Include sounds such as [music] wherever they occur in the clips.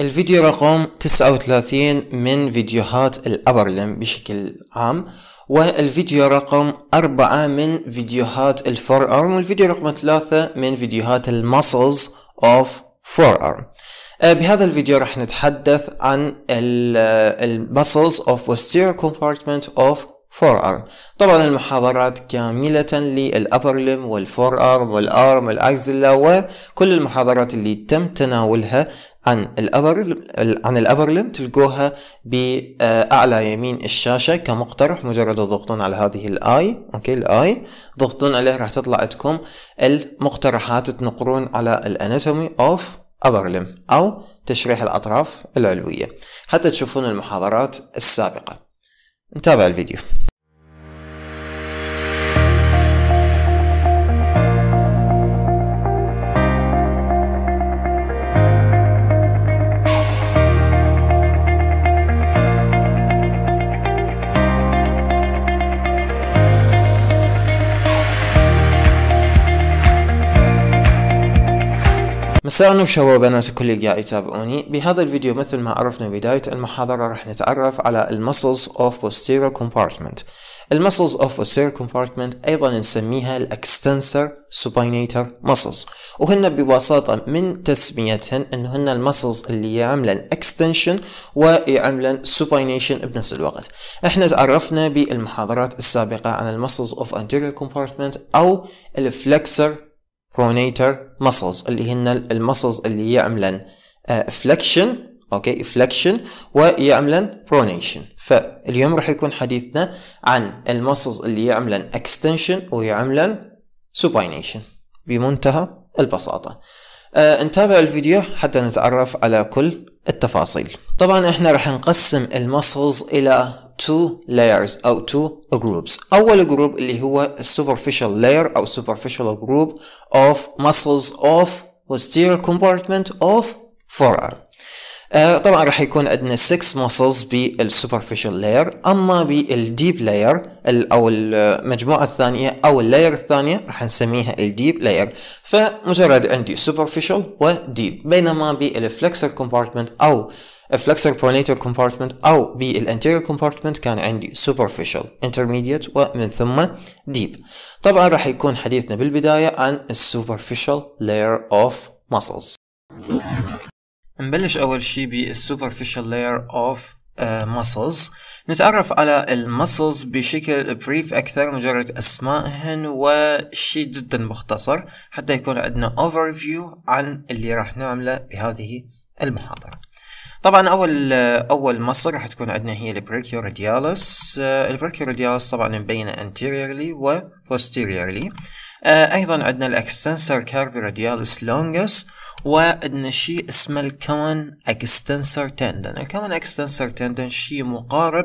الفيديو رقم 39 من فيديوهات الأبرلم بشكل عام والفيديو رقم 4 من فيديوهات الفور أرم والفيديو رقم 3 من فيديوهات المسلز أوف فور أرم آه، بهذا الفيديو راح نتحدث عن آه، المسلز أوف posterior كومبارتمنت أوف فور أرم طبعا المحاضرات كاملة للأبر لم والفور أرم والأرم والأكزلا وكل المحاضرات اللي تم تناولها عن الأبر عن الأبرلم تلقوها بأعلى يمين الشاشة كمقترح مجرد تضغطون على هذه الآي أوكي الآي ضغطون عليه راح تطلع عندكم المقترحات تنقرون على الأناتومي أوف أبرلم أو تشريح الأطراف العلوية حتى تشوفون المحاضرات السابقة نتابع الفيديو مساء شباب الناس الكل اللي قاعد يتابعوني بهذا الفيديو مثل ما عرفنا بداية المحاضرة راح نتعرف على المسلز of posterior compartment المسلز of posterior compartment أيضا نسميها الاكستنسر supinator muscles وهن ببساطة من تسميتهن هن المسلز اللي يعملن extension ويعملن supination بنفس الوقت احنا تعرفنا بالمحاضرات السابقة عن المسلز of anterior compartment او الفلكسر pronator muscles اللي هن المسلز اللي يعملن آه، flexion اوكي flexion ويعملن برونيشن فاليوم راح يكون حديثنا عن المسلز اللي يعملن اكستنشن ويعملن سوباينيشن بمنتهى البساطة آه نتابع الفيديو حتى نتعرف على كل التفاصيل طبعا احنا راح نقسم المسلز الى two layers أو two groups أول جروب اللي هو superficial layer أو superficial group of muscles of posterior compartment of forearm آه طبعا راح يكون عندنا 6 muscles بال superficial layer اما بال deep layer او المجموعه الثانيه او اللاير الثانيه راح نسميها ال deep layer فمجرد عندي superficial و deep بينما flexor compartment او flexor pronator compartment أو بالanterior compartment كان عندي superficial intermediate ومن ثم deep طبعا راح يكون حديثنا بالبداية عن superficial layer of muscles نبلش أول شيء بالsuperficial layer of uh, muscles نتعرف على المسلز بشكل بريف أكثر مجرد أسمائهن وشيء جدا مختصر حتى يكون عندنا overview عن اللي راح نعمله بهذه المحاضرة طبعا اول اول مصر راح تكون عندنا هي البريكيوريديالس آه، البريكيوريديالس طبعا مبينه anteriorly و posteriorly آه، ايضا عندنا الاكستنسر كاربيريديالس لونجس وعندنا شيء اسمه الكون اكستنسر تندن الكون اكستنسر تندن شيء مقارب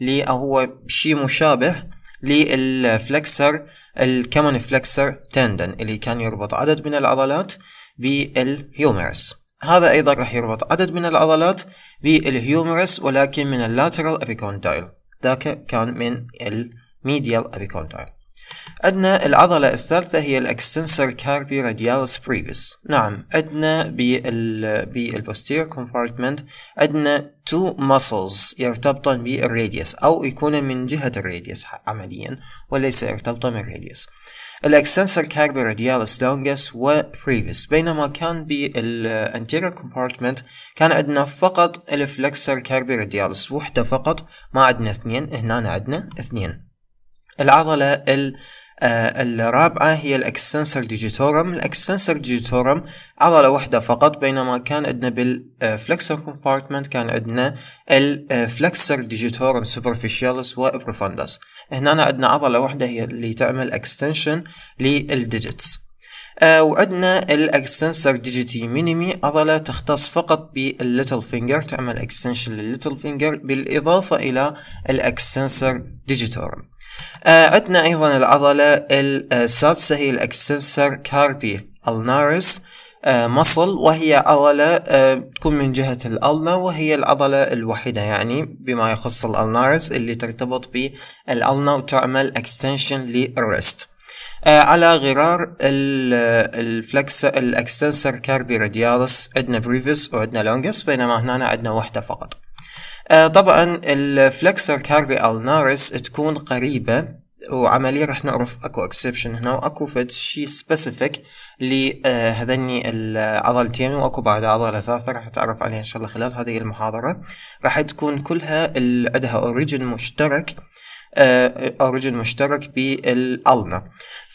ل او هو شيء مشابه للفلكسر الكمن فلكسر تندن اللي كان يربط عدد من العضلات بالهيومرس هذا أيضا راح يربط عدد من العضلات بالهيومرس ولكن من اللاترال أبيكوندايل ذاك كان من الميديال أبيكوندايل عندنا العضلة الثالثة هي الأكستنسر كاربي راديالس بريفيس نعم عندنا بال بالبوستير كومبارتمنت عندنا تو muscles يرتبطن بالراديوس أو يكون من جهة الراديوس عمليا وليس يرتبطن بالراديوس الاكسنسر كاربر راديالس لونجس بريفيس بينما كان بالانتيريور كومبارتمنت كان عندنا فقط الفلكسر كاربر راديالس وحدة فقط ما عندنا اثنين هنا عندنا اثنين العضلة آه، الرابعة هي الأكستنسر ديجيتورم الأكستنسر ديجيتورم عضلة واحدة فقط بينما كان عندنا بالفلكسر كومبارتمنت كان عندنا الفلكسر ديجيتورم سوبرفيشيالس وابروفاندس هنا عندنا عضلة واحدة هي اللي تعمل اكستنشن للديجيتس وعندنا الاكستنسر ديجيتي مينيمي عضلة تختص فقط بالليتل فينجر تعمل اكستنشن للليتل فينجر بالاضافة الى الاكستنسر ديجيتورم عندنا ايضا العضلة السادسة آه، هي الاكستنسر كاربي النارس مصل وهي عضلة آه، تكون من جهة الألنا وهي العضلة الوحيدة يعني بما يخص الألنارس اللي ترتبط بالألنا وتعمل اكستنشن للريست آه، على غرار الفلكس الاكستنسر كاربي راديالس عندنا بريفيس وعندنا لونجس بينما هنا عندنا واحدة فقط آه، طبعا الفلكسر كاربي النارس تكون قريبة وعمليا راح نعرف اكو اكسبشن هنا واكو فد شي سبيسيفيك لهذني آه، العضلتين واكو بعد عضله ثالثه راح تعرف عليها ان شاء الله خلال هذه المحاضره راح تكون كلها عندها اوريجن مشترك اوريجن مشترك بالالنا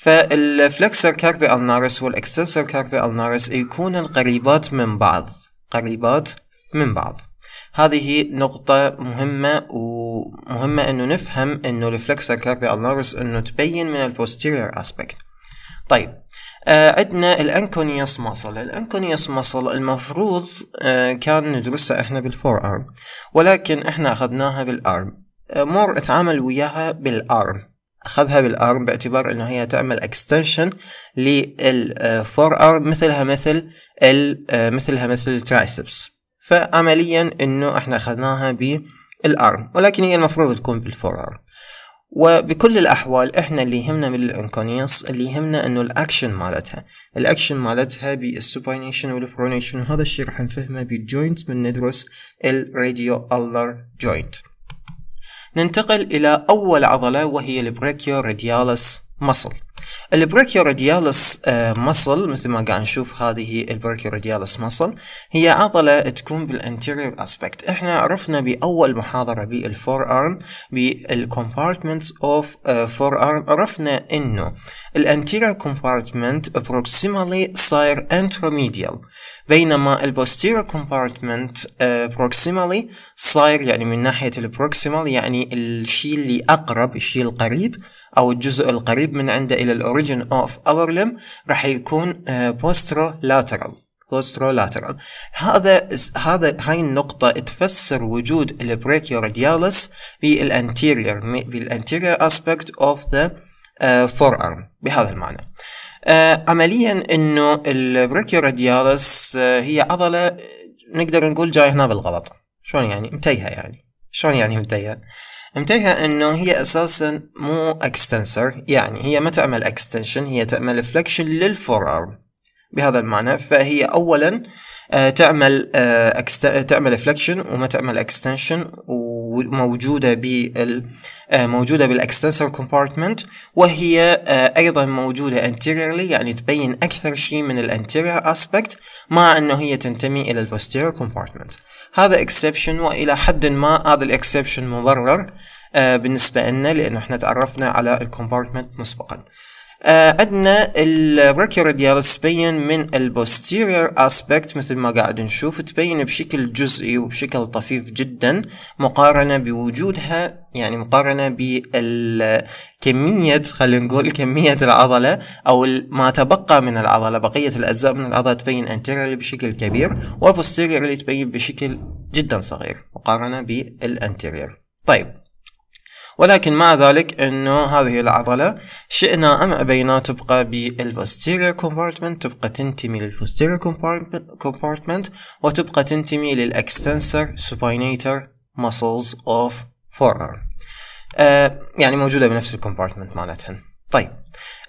فالفلكسر كاربي النارس والاكستنسر كاربي النارس يكونن قريبات من بعض قريبات من بعض هذه نقطة مهمة ومهمة انه نفهم انه الفلكسر كاربي النارس انه تبين من البوستيريور اسبكت طيب آه عندنا الانكونيوس ماسل الانكونيوس ماسل المفروض آه كان ندرسها احنا بالفور ارم ولكن احنا اخذناها بالارم آه مور اتعامل وياها بالارم اخذها بالارم باعتبار انه هي تعمل اكستنشن للفور ارم مثلها مثل آه، مثلها مثل الترايسبس فعمليا انه احنا اخذناها بالارم ولكن هي المفروض تكون بالفور ارم وبكل الاحوال احنا اللي يهمنا من الانكونيس اللي يهمنا انه الاكشن مالتها الاكشن مالتها بالسوباينيشن والبرونيشن وهذا الشيء راح نفهمه بالجوينت من ندرس الراديو الر جوينت ننتقل إلى أول عضلة وهي البريكيو راديالس مصل البريكيو راديالس مصل آه، مثل ما قاعد نشوف هذه البريكيو راديالس مصل هي عضلة تكون بالانتيريور اسبكت احنا عرفنا بأول محاضرة بالفور ارم بالكومبارتمنتس اوف فور ارم عرفنا انه الانتيريور كومبارتمنت بروكسيمالي صاير انتروميديال بينما البوستيريور كومبارتمنت بروكسيمالي صاير يعني من ناحية البروكسيمال يعني الشيء اللي أقرب الشيء القريب أو الجزء القريب من عنده إلى الأوريجن أوف أور لم راح يكون بوسترو بوسترولاترال بوسترولاترال هذا هذا هاي النقطة تفسر وجود البريكيوراديالس بالانتيريور بالانتيريور اسبكت اوف ذا فور آه، ارم بهذا المعنى آه، عمليا انه البريكيوراديالس آه، هي عضله نقدر نقول جاي هنا بالغلط شلون يعني متيهه يعني شلون يعني متيهه انتهى انه هي اساسا مو اكستنسر يعني هي ما تعمل اكستنشن هي تعمل فلكشن للفور ارم بهذا المعنى فهي اولا آه، تعمل آه، تعمل فليكشن وما تعمل اكستنشن وموجوده بال آه، موجودة بالاكستنسر كومبارتمنت وهي ايضا موجودة anteriorly يعني تبين اكثر شيء من الانتيرير اسبكت مع انه هي تنتمي الى البوستيريور كومبارتمنت هذا اكسبشن والى حد ما هذا الاكسبشن مبرر بالنسبة لنا لأنه احنا تعرفنا على الكومبارتمنت مسبقا عندنا آه، الركر تبين من البوستيرير اسبكت مثل ما قاعد نشوف تبين بشكل جزئي وبشكل طفيف جدا مقارنة بوجودها يعني مقارنة بكمية خلينا نقول كمية العضلة أو ما تبقى من العضلة بقية الأجزاء من العضلة تبين anteriorly بشكل كبير وposteriorly تبين بشكل جدا صغير مقارنة بالانتيرير طيب ولكن مع ذلك أنه هذه العضلة شئنا أم أبينا تبقى بالبوستيريور كومبارتمنت تبقى تنتمي للبوستيريور كومبارتمنت وتبقى تنتمي للأكستنسر سوبينيتر muscles اوف forearm آه يعني موجودة بنفس الكومبارتمنت مالتها طيب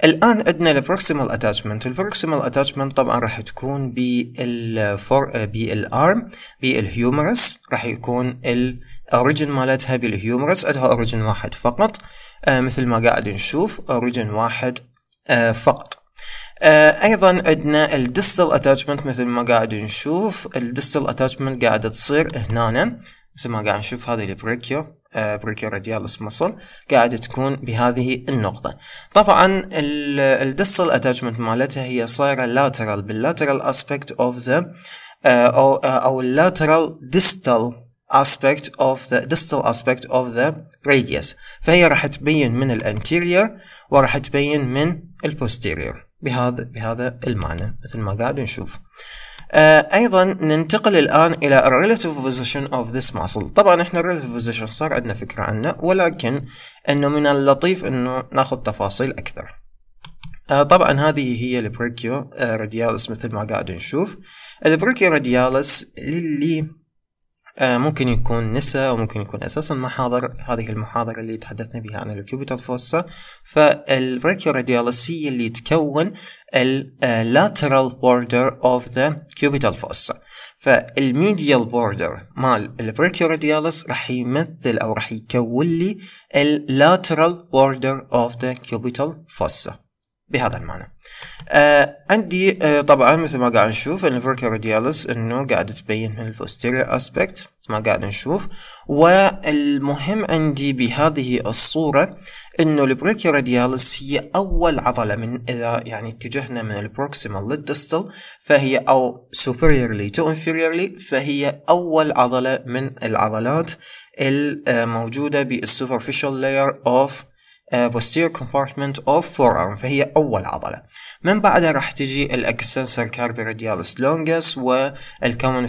الآن عندنا البروكسيمال اتاتشمنت البروكسيمال اتاتشمنت طبعا راح تكون بالفور بالارم بالهيومرس راح يكون ال اوريجن مالتها بالهيومرس عندها اوريجن واحد فقط آه، مثل ما قاعد نشوف اوريجن واحد آه، فقط آه، ايضا عندنا الديستل اتاتشمنت مثل ما قاعد نشوف الديستل اتاتشمنت قاعد تصير هنا مثل ما قاعد نشوف هذه البريكيو بريكيو راديالس مصل قاعد تكون بهذه النقطة طبعا الديستال اتاتشمنت مالتها هي صايرة لاترال باللاترال اسبكت اوف ذا او اللاترال ديستال aspect of the distal aspect of the radius فهي راح تبين من الانتيرير وراح تبين من البوستيرير بهذا بهذا المعنى مثل ما قاعد نشوف آه ايضا ننتقل الان الى relative position of this muscle طبعا احنا relative position صار عندنا فكره عنه ولكن انه من اللطيف انه ناخذ تفاصيل اكثر آه طبعا هذه هي البريكيو آه راديالس مثل ما قاعد نشوف البريكيو راديالس للي آه، ممكن يكون نسى وممكن يكون أساسا ما حاضر هذه المحاضرة اللي تحدثنا بها عن الكيوبيتال فوسا فالبريكيورادياليس هي اللي تكون ال آه، lateral اوف of the cubital fossa فالميديال بوردر مال البريكيوراديالس راح يمثل او راح يكون لي اللاترال بوردر اوف ذا كيوبيتال فوسا بهذا المعنى آه عندي آه طبعا مثل ما قاعد نشوف الفيركوريديالس انه قاعد تبين من البوستيريور اسبكت ما قاعد نشوف والمهم عندي بهذه الصورة انه البريكيوريديالس هي اول عضلة من اذا يعني اتجهنا من البروكسيمال للدستل فهي او superiorly to inferiorly فهي اول عضلة من العضلات الموجودة بالسوبرفيشال لاير اوف posterior compartment of forearm فهي أول عضلة من بعدها راح تجي الاكستنسر longus لونجس والكومن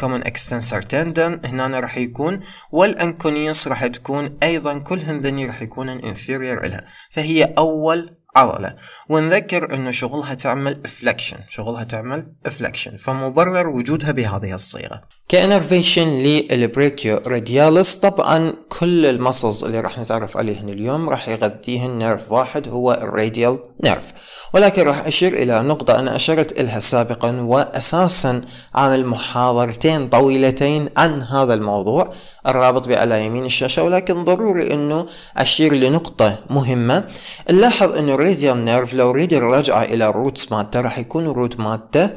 كومن اكستنسر تندن هنا راح يكون والانكونيس راح تكون أيضا كل ذني راح يكون inferior إلها فهي أول عضلة ونذكر انه شغلها تعمل افلكشن شغلها تعمل افلكشن فمبرر وجودها بهذه الصيغة كانرفيشن للبريكيو رادياليس طبعا كل المصص اللي راح نتعرف عليهن اليوم راح يغذيهن نيرف واحد هو الراديال نيرف ولكن راح اشير الى نقطة انا اشرت الها سابقا واساسا عامل محاضرتين طويلتين عن هذا الموضوع الرابط على يمين الشاشة ولكن ضروري انه اشير لنقطة مهمة نلاحظ انه الراديال نيرف لو نريد الرجعة الى الروتس مالته راح يكون الروت مالته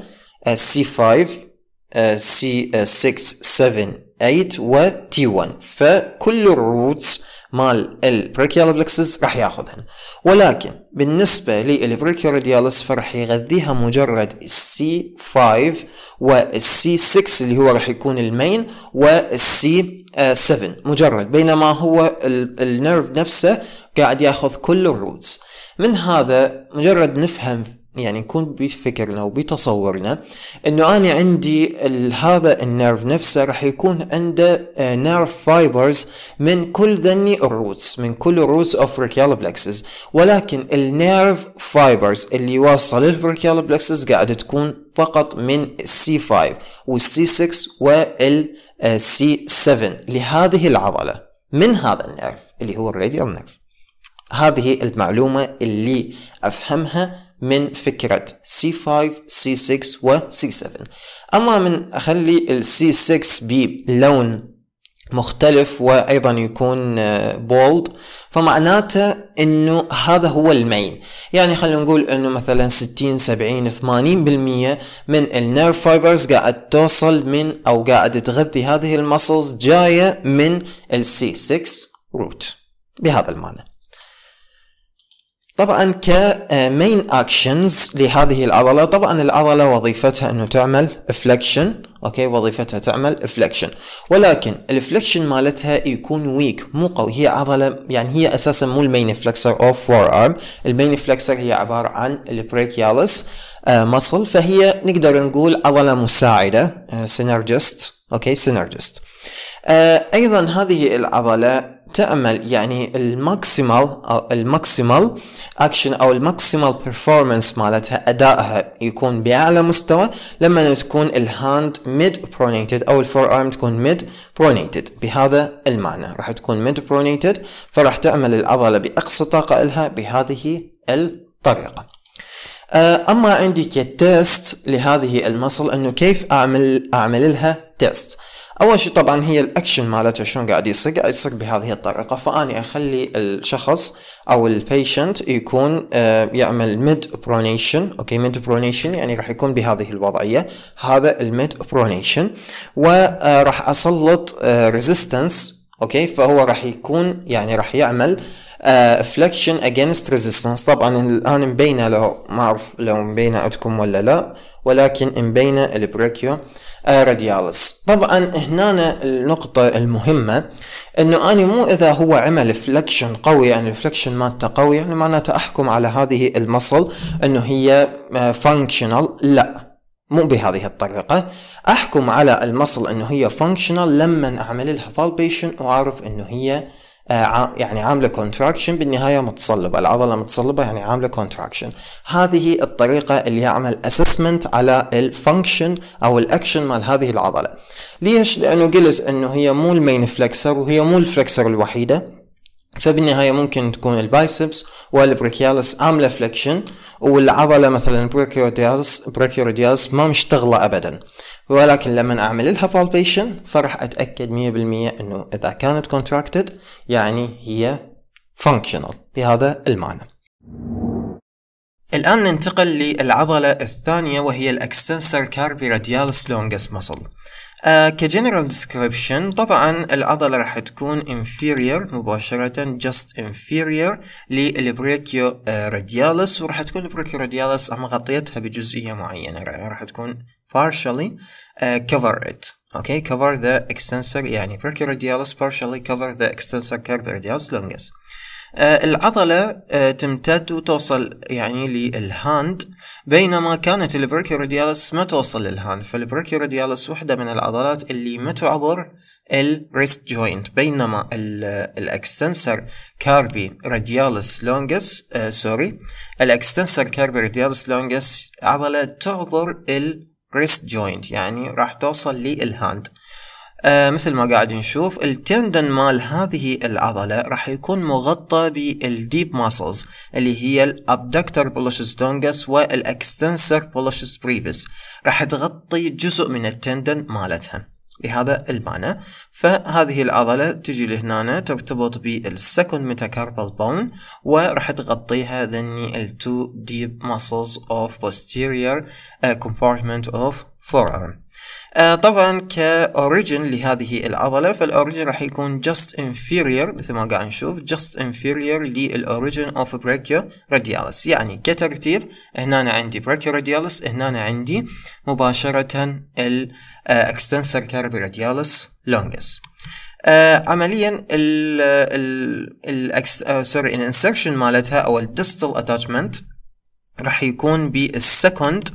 C5 سي 6 7 8 و تي 1 فكل الروتس مال البريكيال بلكسز راح ياخذهن ولكن بالنسبة للبريكيورديالس فراح يغذيها مجرد السي 5 والسي 6 اللي هو راح يكون المين والسي 7 مجرد بينما هو النيرف نفسه قاعد ياخذ كل الروتس من هذا مجرد نفهم يعني نكون بفكرنا وبتصورنا انه انا عندي هذا النيرف نفسه راح يكون عنده آه، نيرف فايبرز من كل ذني الروتس من كل الروتس اوف بريكيال بلكسس ولكن النيرف فايبرز اللي واصله للبريكيال بلكسس قاعده تكون فقط من c 5 والc 6 والc 7 لهذه العضله من هذا النيرف اللي هو الراديال نيرف هذه المعلومة اللي أفهمها من فكرة C5 C6 و C7 أما من أخلي ال C6 بلون مختلف وايضا يكون بولد آه، فمعناته انه هذا هو المين يعني خلينا نقول انه مثلا 60 70 80% من النير فايبرز قاعد توصل من او قاعد تغذي هذه المسلز جايه من c 6 روت بهذا المعنى طبعا كمين اكشنز آه، لهذه العضلة طبعا العضلة وظيفتها انه تعمل فليكشن اوكي وظيفتها تعمل فليكشن ولكن الفليكشن مالتها يكون ويك مو قوي هي عضلة يعني هي اساسا مو المين فلكسر اوف فور ارم المين فلكسر هي عبارة عن البريكيالس آه، مصل فهي نقدر نقول عضلة مساعدة سينرجست آه، اوكي سينرجست ايضا هذه العضلة تعمل يعني الماكسيمال او الماكسيمال اكشن او الماكسيمال بيرفورمانس مالتها ادائها يكون باعلى مستوى لما تكون الهاند ميد برونيتد او الفور ارم تكون ميد برونيتد بهذا المعنى راح تكون ميد برونيتد فراح تعمل العضله باقصى طاقه لها بهذه الطريقه آه، اما عندي كتيست لهذه المصل انه كيف اعمل اعمل لها تيست اول شيء طبعا هي الاكشن مالتها شلون قاعد يصير قاعد يصير بهذه الطريقه فاني اخلي الشخص او البيشنت يكون آه، يعمل ميد برونيشن اوكي ميد برونيشن يعني راح يكون بهذه الوضعيه هذا الميد برونيشن وراح اسلط ريزيستنس آه، اوكي فهو راح يكون يعني راح يعمل فليكشن اجينست ريزيستنس طبعا الان مبينه لو ما اعرف لو مبينه عندكم ولا لا ولكن مبينه البريكيو رادياليس آه، طبعا هنا النقطة المهمة انه انا مو اذا هو عمل فلكشن قوي يعني الفلكشن مالته قوي يعني معناته احكم على هذه المصل انه هي فانكشنال آه، لا مو بهذه الطريقة احكم على المصل انه هي فانكشنال لما اعمل لها فالبيشن واعرف انه هي آه، يعني عامله كونتراكشن بالنهايه متصلبه العضله متصلبه يعني عامله كونتراكشن هذه الطريقه اللي يعمل اسسمنت على الفانكشن او الاكشن مال هذه العضله ليش لانه قلت انه هي مو المين فلكسر وهي مو الفلكسر الوحيده فبالنهاية ممكن تكون البايسبس والبريكيالس عاملة فليكشن والعضلة مثلا بريكيوريديالس ما مشتغلة أبدا ولكن لما أعمل لها بالبيشن فرح أتأكد 100% أنه إذا كانت contracted يعني هي functional بهذا المعنى الآن ننتقل للعضلة الثانية وهي الأكستنسر كاربي لونجس مصل آه كجنرال ديسكريبشن طبعا العضلة راح تكون inferior مباشرة just inferior للبريكيو راديالس وراح تكون البريكيو راديالس مغطيتها بجزئية معينة راح تكون partially uh, cover it okay cover the extensor يعني بريكيو brachioradialis partially cover the extensor carpi radialis longus آه، العضلة آه، تمتد وتوصل يعني للهاند بينما كانت البريكيوريديالس ما توصل للهاند فالبريكيوريديالس وحدة من العضلات اللي ما تعبر الريست جوينت بينما الاكستنسر كاربي راديالس لونجس سوري الاكستنسر كاربي راديالس لونجس عضلة تعبر الريست جوينت يعني راح توصل للهاند آه مثل ما قاعد نشوف التندن مال هذه العضلة راح يكون مغطى بالديب ماسلز اللي هي الابدكتر بولوشس دونجس والاكستنسر بولوشس بريفس راح تغطي جزء من التندن مالتها بهذا المعنى فهذه العضلة تجي لهنا ترتبط بالسكند ميتاكاربال بون وراح تغطيها ذني التو ديب deep muscles of posterior آه، compartment of forearm آه طبعا كأوريجن لهذه العضلة فالأوريجن راح يكون just inferior مثل ما قاعد نشوف just inferior للأوريجن of brachioradialis يعني كترتيب هنا عندي brachioradialis هنا عندي مباشرة الاكستنسر آه، radialis longus آه عمليا ال ال سوري آه، الانسكشن مالتها او الديستال اتاتشمنت راح يكون بالسكند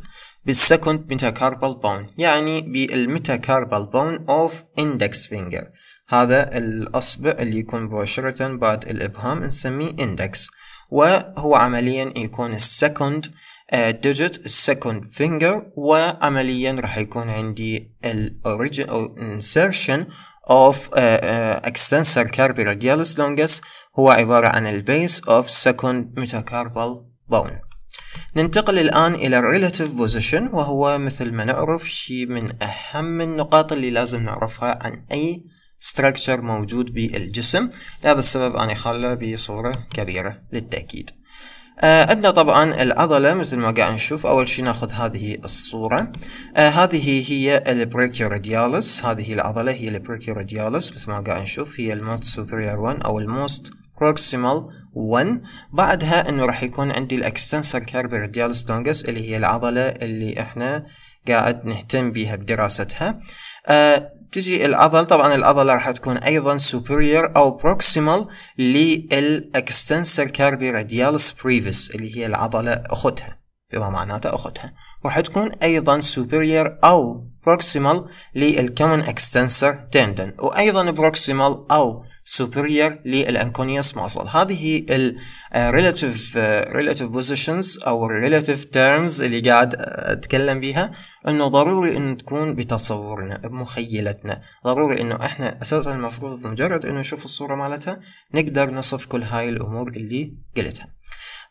بالسكند ميتاكاربال بون يعني بالميتاكاربال بون اوف اندكس فينجر هذا الأصبع اللي يكون مباشرة بعد الإبهام نسميه اندكس وهو عمليا يكون السكند ديجيت السكند فينجر وعمليا راح يكون عندي الاوريجن او انسرشن اوف اكستنسر carpi radialis لونجس هو عبارة عن البيس of second metacarpal بون ننتقل الآن إلى Relative Position وهو مثل ما نعرف شيء من أهم النقاط اللي لازم نعرفها عن أي structure موجود بالجسم لهذا السبب أنا خاله بصورة كبيرة للتأكيد آه، عندنا آه طبعا العضلة مثل ما قاعد نشوف أول شي ناخذ هذه الصورة آه هذه هي البريكيوردياليس هذه العضلة هي البريكيوردياليس مثل ما قاعد نشوف هي الموست سوبريور 1 أو الموست بروكسيمال 1 بعدها انه راح يكون عندي الاكستنسر كاربي راديالس لونجس اللي هي العضلة اللي احنا قاعد نهتم بيها بدراستها أه تجي العضلة طبعا العضلة راح تكون ايضا superior او proximal للاكستنسر كاربي راديالس بريفس اللي هي العضلة اختها بما معناته اختها راح تكون ايضا superior او proximal للكمن اكستنسر تندن وايضا proximal او superior للانكونيوس ماسل هذه ال آه، relative بوزيشنز آه، positions او relative terms اللي قاعد آه، اتكلم بها انه ضروري انه تكون بتصورنا بمخيلتنا ضروري انه احنا اساسا المفروض بمجرد انه نشوف الصورة مالتها نقدر نصف كل هاي الامور اللي قلتها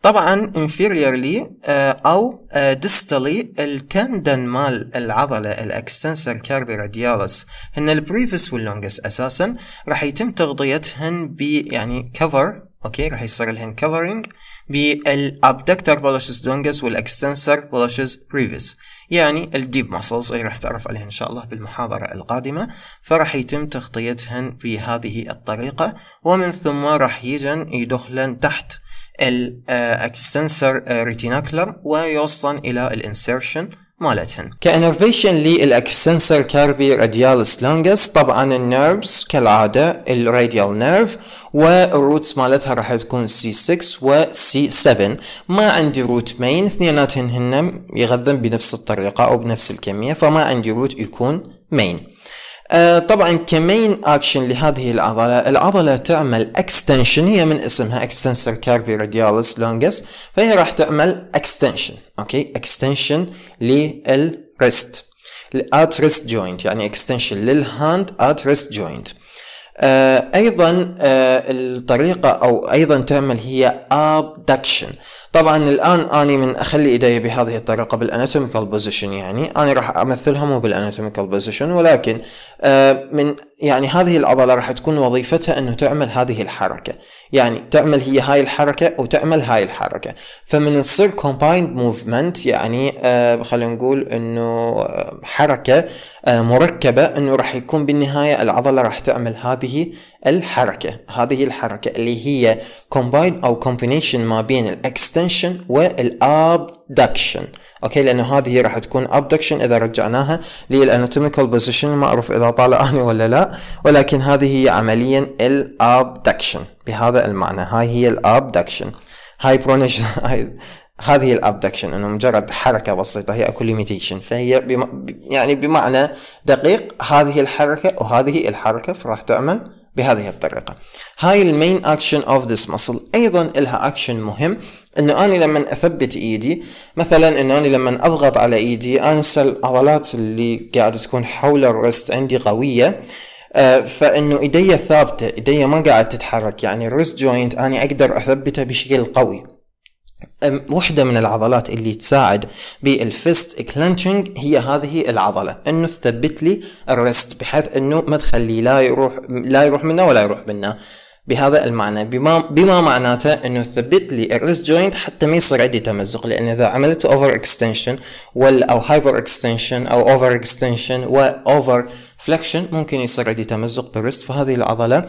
طبعا inferiorly آه، او آه، distally التندن مال العضلة الاكستنسر كاربي راديالس هن البريفس واللونجس اساسا راح يتم تغطيتهن ب يعني كفر اوكي راح يصير لهن كفرنج بالابدكتر بولشز لونجس والاكستنسر بولشز بريفس يعني الديب ماسلز اللي راح تعرف عليها ان شاء الله بالمحاضرة القادمة فراح يتم تغطيتهن بهذه الطريقة ومن ثم راح يجن يدخلن تحت الاكستنسر ريتيناكلر ويوصلن الى الانسيرشن مالتهن كانرفيشن للاكستنسر كاربي راديالس لونجس طبعا النيرفز كالعاده الراديال نيرف والروتس مالتها راح تكون سي 6 وسي 7 ما عندي روت مين اثنيناتهن هن يغذن بنفس الطريقه او بنفس الكميه فما عندي روت يكون مين آه، طبعا كمين اكشن لهذه العضلة العضلة تعمل اكستنشن هي من اسمها اكستنسر كاربي راديالس لونجس فهي راح تعمل اكستنشن اوكي اكستنشن للريست الات ريست جوينت يعني اكستنشن للهاند ات ريست جوينت ايضا آه، الطريقة او ايضا تعمل هي ابدكشن طبعا الان اني من اخلي ايدي بهذه الطريقة بالاناتوميكال بوزيشن يعني انا راح امثلها مو بالاناتوميكال بوزيشن ولكن آه، من يعني هذه العضلة راح تكون وظيفتها انه تعمل هذه الحركة يعني تعمل هي هاي الحركة وتعمل هاي الحركة فمن تصير كومبايند موفمنت يعني آه، خلينا نقول انه آه، حركة مركبة انه راح يكون بالنهاية العضلة راح تعمل هذه الحركة هذه الحركة اللي هي كومباين أو كومبينيشن ما بين الاكستنشن والابدكشن أوكي لأنه هذه راح تكون ابدكشن إذا رجعناها للاناتوميكال بوزيشن ما أعرف إذا طالع اني ولا لا ولكن هذه هي عمليا الابدكشن بهذا المعنى هاي هي الابدكشن هاي برونيشن [laughs] هذه الابدكشن انه مجرد حركه بسيطه هي اكو ليميتيشن فهي بم... يعني بمعنى دقيق هذه الحركه وهذه الحركه فراح تعمل بهذه الطريقة هاي المين اكشن اوف ذس مسل ايضا لها اكشن مهم انه انا لما اثبت ايدي مثلا انه اني لما اضغط على ايدي انا هسه العضلات اللي قاعدة تكون حول الرست عندي قوية آه، فانه ايدي ثابته ايدي ما قاعد تتحرك يعني الريست جوينت اني اقدر اثبته بشكل قوي وحدة من العضلات اللي تساعد بالفيست كلنشنج هي هذه العضلة انه تثبت لي الريست بحيث انه ما تخلي لا يروح لا يروح منا ولا يروح منا بهذا المعنى بما, بما معناته انه ثبت لي الريست جوينت حتى ما يصير عندي تمزق لان اذا عملت اوفر اكستنشن او هايبر اكستنشن او اوفر اكستنشن واوفر فلكشن ممكن يصير عندي تمزق بالريست فهذه العضلة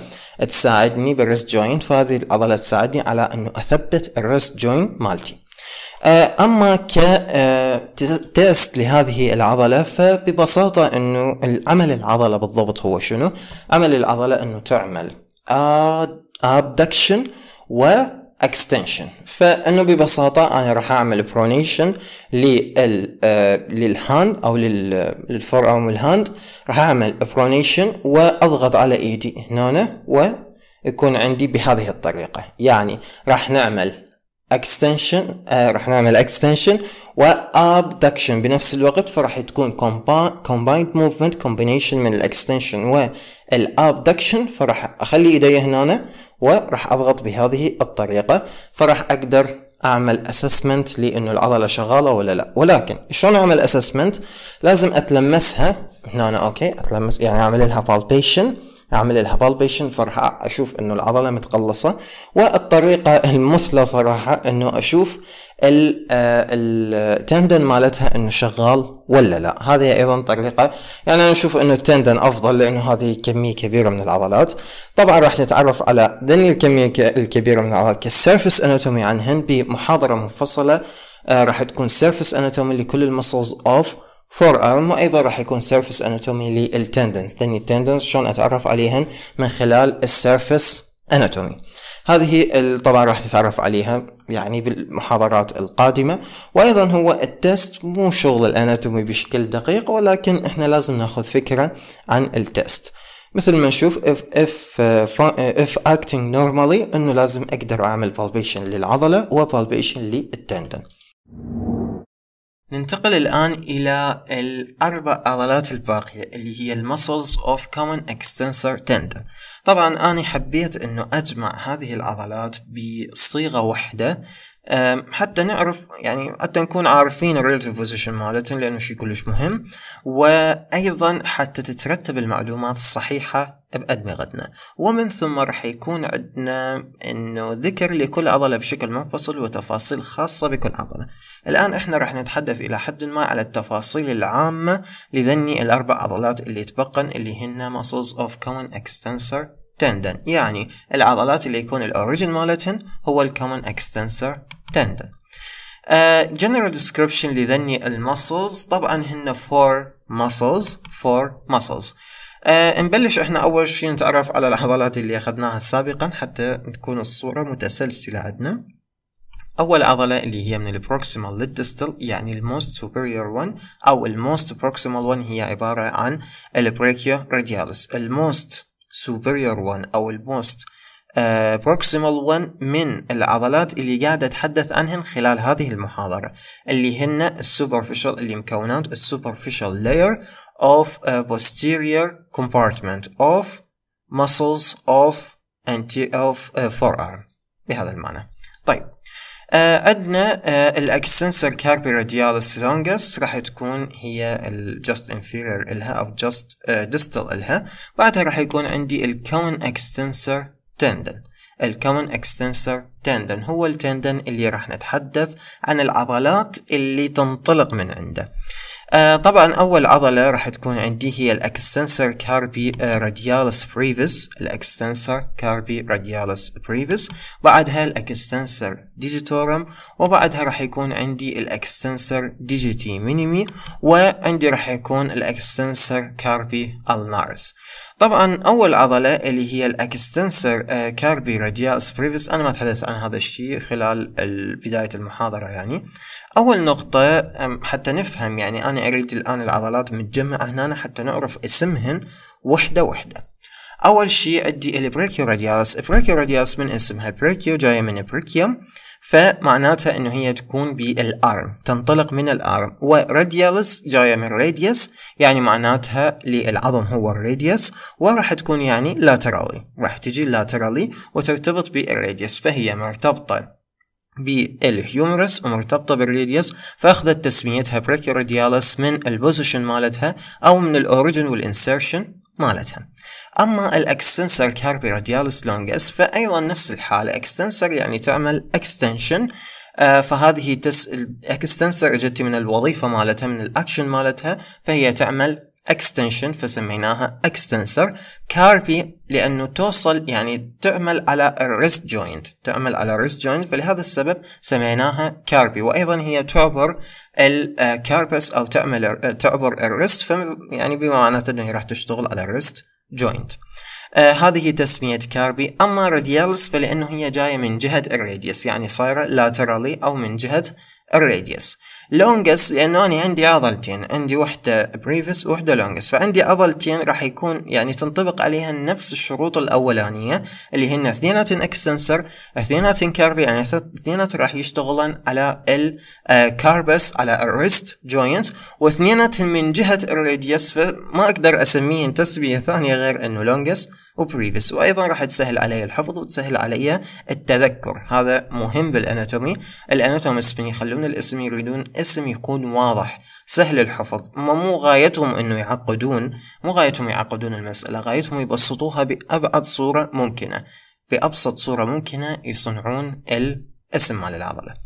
تساعدني بالريست جوينت فهذه العضلة تساعدني على انه اثبت الريست جوينت مالتي آه، اما كتيست آه، لهذه العضله فببساطه انه العمل العضله بالضبط هو شنو؟ عمل العضله انه تعمل abduction و extension فانه ببساطه انا راح اعمل برونيشن لل آه، للهاند او للفور ارم الهاند راح اعمل برونيشن واضغط على ايدي هنا ويكون عندي بهذه الطريقه يعني راح نعمل اكستنشن آه راح نعمل اكستنشن وابدكشن بنفس الوقت فراح تكون كومبايند موفمنت كومبينيشن من الاكستنشن والابدكشن فراح اخلي ايدي هنا وراح اضغط بهذه الطريقة فراح اقدر اعمل اسسمنت لانه العضلة شغالة ولا لا ولكن شلون اعمل اسسمنت لازم اتلمسها هنا أنا اوكي اتلمس يعني اعمل لها بالبيشن اعمل لها بالبيشن فراح اشوف انه العضله متقلصه والطريقه المثلى صراحه انه اشوف التندن آه، مالتها انه شغال ولا لا هذه ايضا طريقه يعني انا اشوف انه التندن افضل لانه هذه كميه كبيره من العضلات طبعا راح نتعرف على ذني الكميه الكبيره من العضلات كالسيرفس اناتومي عنهن بمحاضره منفصله آه، راح تكون سيرفس اناتومي لكل المسلز اوف فور ارم وايضا راح يكون سيرفيس اناتومي للتندنز ثاني التندنز شلون اتعرف عليهن من خلال السيرفيس اناتومي هذه طبعا راح تتعرف عليها يعني بالمحاضرات القادمة وأيضا هو التست مو شغل الأناتومي بشكل دقيق ولكن إحنا لازم ناخذ فكرة عن التست مثل ما نشوف if, if, uh, uh, if acting normally أنه لازم أقدر أعمل palpation للعضلة و palpation للتندن ننتقل الآن إلى الأربع عضلات الباقية اللي هي المسلز اوف common extensor tendon طبعا أنا حبيت أنه أجمع هذه العضلات بصيغة واحدة حتى نعرف يعني حتى نكون عارفين الريلاتيف بوزيشن مالتهم لانه شيء كلش مهم وايضا حتى تترتب المعلومات الصحيحه بادمغتنا ومن ثم راح يكون عندنا انه ذكر لكل عضله بشكل منفصل وتفاصيل خاصه بكل عضله الان احنا راح نتحدث الى حد ما على التفاصيل العامه لذني الاربع عضلات اللي تبقن اللي هن muscles of common extensor تندن يعني العضلات اللي يكون الاوريجن مالتهن هو الكومن اكستنسر تندن جنرال ديسكربشن لذني المسلز طبعا هن فور muscles فور muscles آه، نبلش احنا اول شيء نتعرف على العضلات اللي اخذناها سابقا حتى تكون الصورة متسلسلة عندنا اول عضلة اللي هي من البروكسيمال للديستال يعني الموست سوبريور 1 او الموست بروكسيمال 1 هي عبارة عن البريكيو راديالس الموست superior one أو الموست بروكسيمال uh, 1 من العضلات اللي قاعد أتحدث عنهن خلال هذه المحاضرة اللي هن السوبرفيشال اللي مكونات السوبرفيشال layer of a آه، posterior compartment of muscles of anti of آه، forearm بهذا المعنى طيب عندنا الاكستنسر كاربيراديالس لونجس راح تكون هي الجاست انفيرير الها او جاست آه، ديستال الها بعدها راح يكون عندي الكومن اكستنسر تندن الكومن اكستنسر تندن هو التندن اللي راح نتحدث عن العضلات اللي تنطلق من عنده آه طبعا اول عضله راح تكون عندي هي الاكستنسر كاربي راديالس بريفيس الاكستنسر كاربي راديالس بريفيس بعدها الاكستنسر ديجيتورم وبعدها راح يكون عندي الاكستنسر ديجيتي مينيمي وعندي راح يكون الاكستنسر كاربي النارس طبعا اول عضلة اللي هي الاكستنسر آه، كاربي رادياس بريفيس انا ما تحدثت عن هذا الشيء خلال بداية المحاضرة يعني اول نقطة حتى نفهم يعني انا اريد الان العضلات متجمعة هنا حتى نعرف اسمهن وحدة وحدة اول شيء عندي البريكيو راديالس البريكيو راديالس من اسمها بريكيو جايه من بريكيوم فمعناتها انه هي تكون بالارم تنطلق من الارم وراديالس جايه من راديوس يعني معناتها للعظم هو الراديوس وراح تكون يعني لاترالي راح تجي لاترالي وترتبط بالراديوس فهي مرتبطه بالهيومرس ومرتبطة بالراديوس فأخذت تسميتها بريكيوراديالس من البوزيشن مالتها أو من الأوريجن والإنسيرشن مالتها أما الأكستنسر كاربيرادياليس لونجس فأيضا نفس الحالة أكستنسر يعني تعمل أكستنشن آه، فهذه تس... الاكستنسر اجت من الوظيفة مالتها من الاكشن مالتها فهي تعمل extension فسميناها extensor كاربي لأنه توصل يعني تعمل على الريست جوينت تعمل على الريست جوينت فلهذا السبب سميناها كاربي وأيضا هي تعبر الكاربس آه، أو تعمل آه، تعبر الريست يعني بما معناته أنه راح تشتغل على الريست جوينت آه هذه تسمية كاربي أما راديالس فلأنه هي جاية من جهة الراديوس يعني صايرة laterally أو من جهة الراديوس لونجس لانه انا عندي عضلتين عندي وحده بريفس وحده لونجس فعندي عضلتين راح يكون يعني تنطبق عليها نفس الشروط الاولانيه اللي هن اثنيناتن اكستنسر اثنيناتن كاربي يعني اثنيناتن راح يشتغلن على الكاربس آه، على الريست جوينت واثنيناتن من جهه الريديس فما اقدر اسميهن تسميه ثانيه غير انه لونجس وبريفس وايضا راح تسهل علي الحفظ وتسهل علي التذكر هذا مهم بالاناتومي الاناتومس من يخلون الاسم يريدون اسم يكون واضح سهل الحفظ مو غايتهم انه يعقدون مو غايتهم يعقدون المسألة غايتهم يبسطوها بابعد صورة ممكنة بابسط صورة ممكنة يصنعون الاسم مال العضلة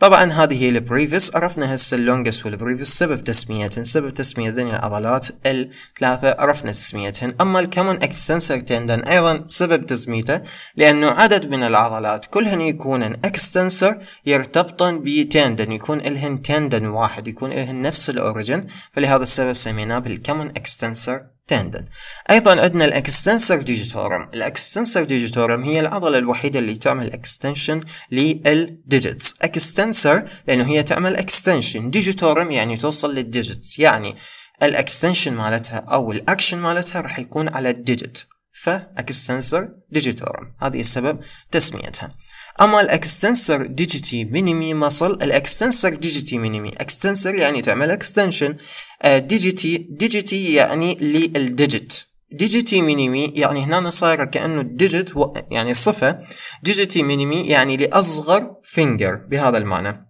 طبعا هذه هي البريفس عرفنا هسه اللونجس والبريفس سبب تسميتهن سبب تسمية ذني العضلات الثلاثة عرفنا تسميتهن اما الكمون اكستنسر تندن ايضا سبب تسميته لانه عدد من العضلات كلهن يكونن اكستنسر يرتبطن بتندن يكون الهن تندن واحد يكون الهن نفس الاوريجن فلهذا السبب سميناه بالكمون اكستنسر tendon أيضا عندنا الأكستنسر ديجيتورم الأكستنسر ديجيتورم هي العضلة الوحيدة اللي تعمل اكستنشن للديجيتس أكستنسر لأنه هي تعمل اكستنشن ديجيتورم يعني توصل للديجيتس يعني الاكستنشن مالتها أو الأكشن مالتها راح يكون على الديجيت فأكستنسر ديجيتورم هذه السبب تسميتها اما الاكستنسر ديجيتي مينيمي مصل الاكستنسر ديجيتي مينيمي اكستنسر يعني تعمل اكستنشن آه، ديجيتي ديجيتي يعني للديجيت ديجيتي مينيمي يعني هنا صايره كأنه الديجيت هو يعني صفة ديجيتي مينيمي يعني لأصغر فينجر بهذا المعنى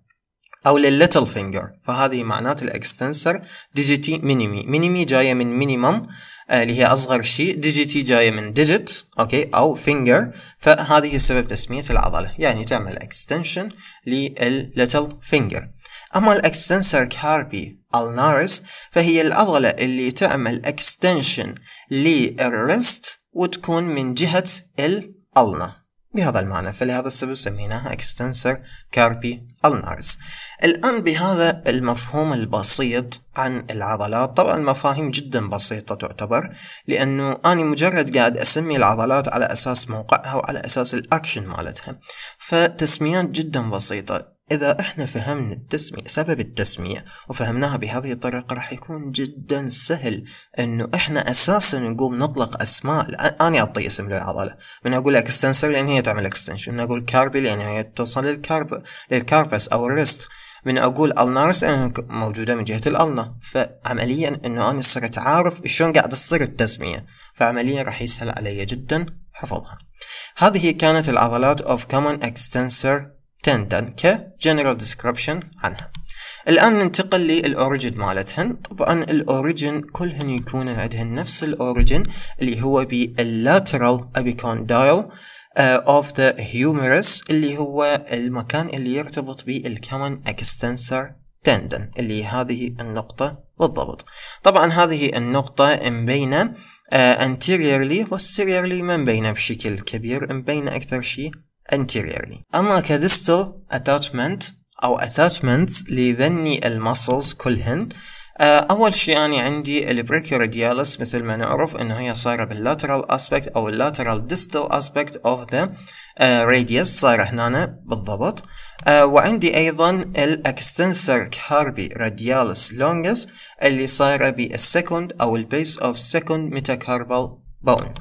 أو للتل فينجر فهذه معنات الإكستنسر ديجيتي مينيمي مينيمي جاية من مينيمم آه، اللي هي أصغر شيء ديجيتي جاية من ديجيت أوكي أو فينجر فهذه سبب تسمية العضلة يعني تعمل اكستنشن للتل فينجر أما الإكستنسر كاربي النارس فهي العضلة اللي تعمل اكستنشن للرست وتكون من جهة الألنا بهذا المعنى فلهذا السبب سميناها extensor كاربي النارس الآن بهذا المفهوم البسيط عن العضلات طبعا المفاهيم جدا بسيطة تعتبر لأنه أنا مجرد قاعد أسمي العضلات على أساس موقعها وعلى أساس الأكشن مالتها فتسميات جدا بسيطة إذا إحنا فهمنا التسمية سبب التسمية وفهمناها بهذه الطريقة راح يكون جدا سهل إنه إحنا أساسا نقوم نطلق أسماء أنا أعطي اسم للعضلة من أقول لك اكستنسر لأن هي تعمل اكستنشن من أقول كاربي لأن هي توصل للكارب للكاربس أو الريست من أقول النارس لأنها موجودة من جهة الألنا فعمليا إنه أنا صرت عارف شلون قاعدة تصير التسمية فعمليا راح يسهل علي جدا حفظها هذه كانت العضلات of common extensor تندن كجنرال ديسكربشن عنها الآن ننتقل للأوريجن مالتهن طبعا الأوريجن كلهن يكون عندهن نفس الأوريجن اللي هو باللاترال أبيكوندايل اوف ذا هيومرس اللي هو المكان اللي يرتبط بالكمن اكستنسر تندن اللي هذه النقطة بالضبط طبعا هذه النقطة مبينة آه، anteriorly posteriorly ما مبينة بشكل كبير مبينة أكثر شيء anteriorly أما كدستو attachment أو attachments لذني المسلز كلهن آه، أول شيء أنا عندي البريكوريديالس مثل ما نعرف إنه هي صايرة باللاترال أسبكت أو اللاترال ديستال أسبكت أوف ذا راديوس صايرة هنا بالضبط uh, وعندي أيضا الأكستنسر كاربي راديالس لونجس اللي صايرة بالسكند أو البيس أوف سكند ميتاكاربال بون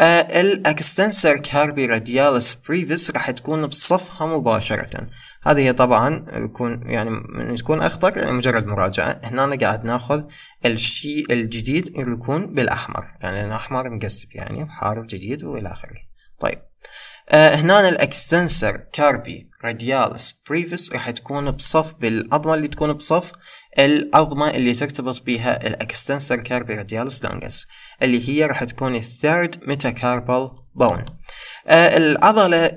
الاكستنسر كاربي راديالس بريفيس راح تكون بصفها مباشرة هذه هي طبعا يكون يعني من تكون اخضر يعني مجرد مراجعة هنا قاعد ناخذ الشيء الجديد اللي يكون بالاحمر يعني الاحمر مقسم يعني وحارب جديد والى اخره طيب آه هنا الاكستنسر كاربي راديالس بريفيس راح تكون بصف بالعظمة اللي تكون بصف العظمة اللي ترتبط بها الاكستنسر كاربي راديالس لونجس اللي هي راح تكون الثيرد ميتاكاربال بون العضلة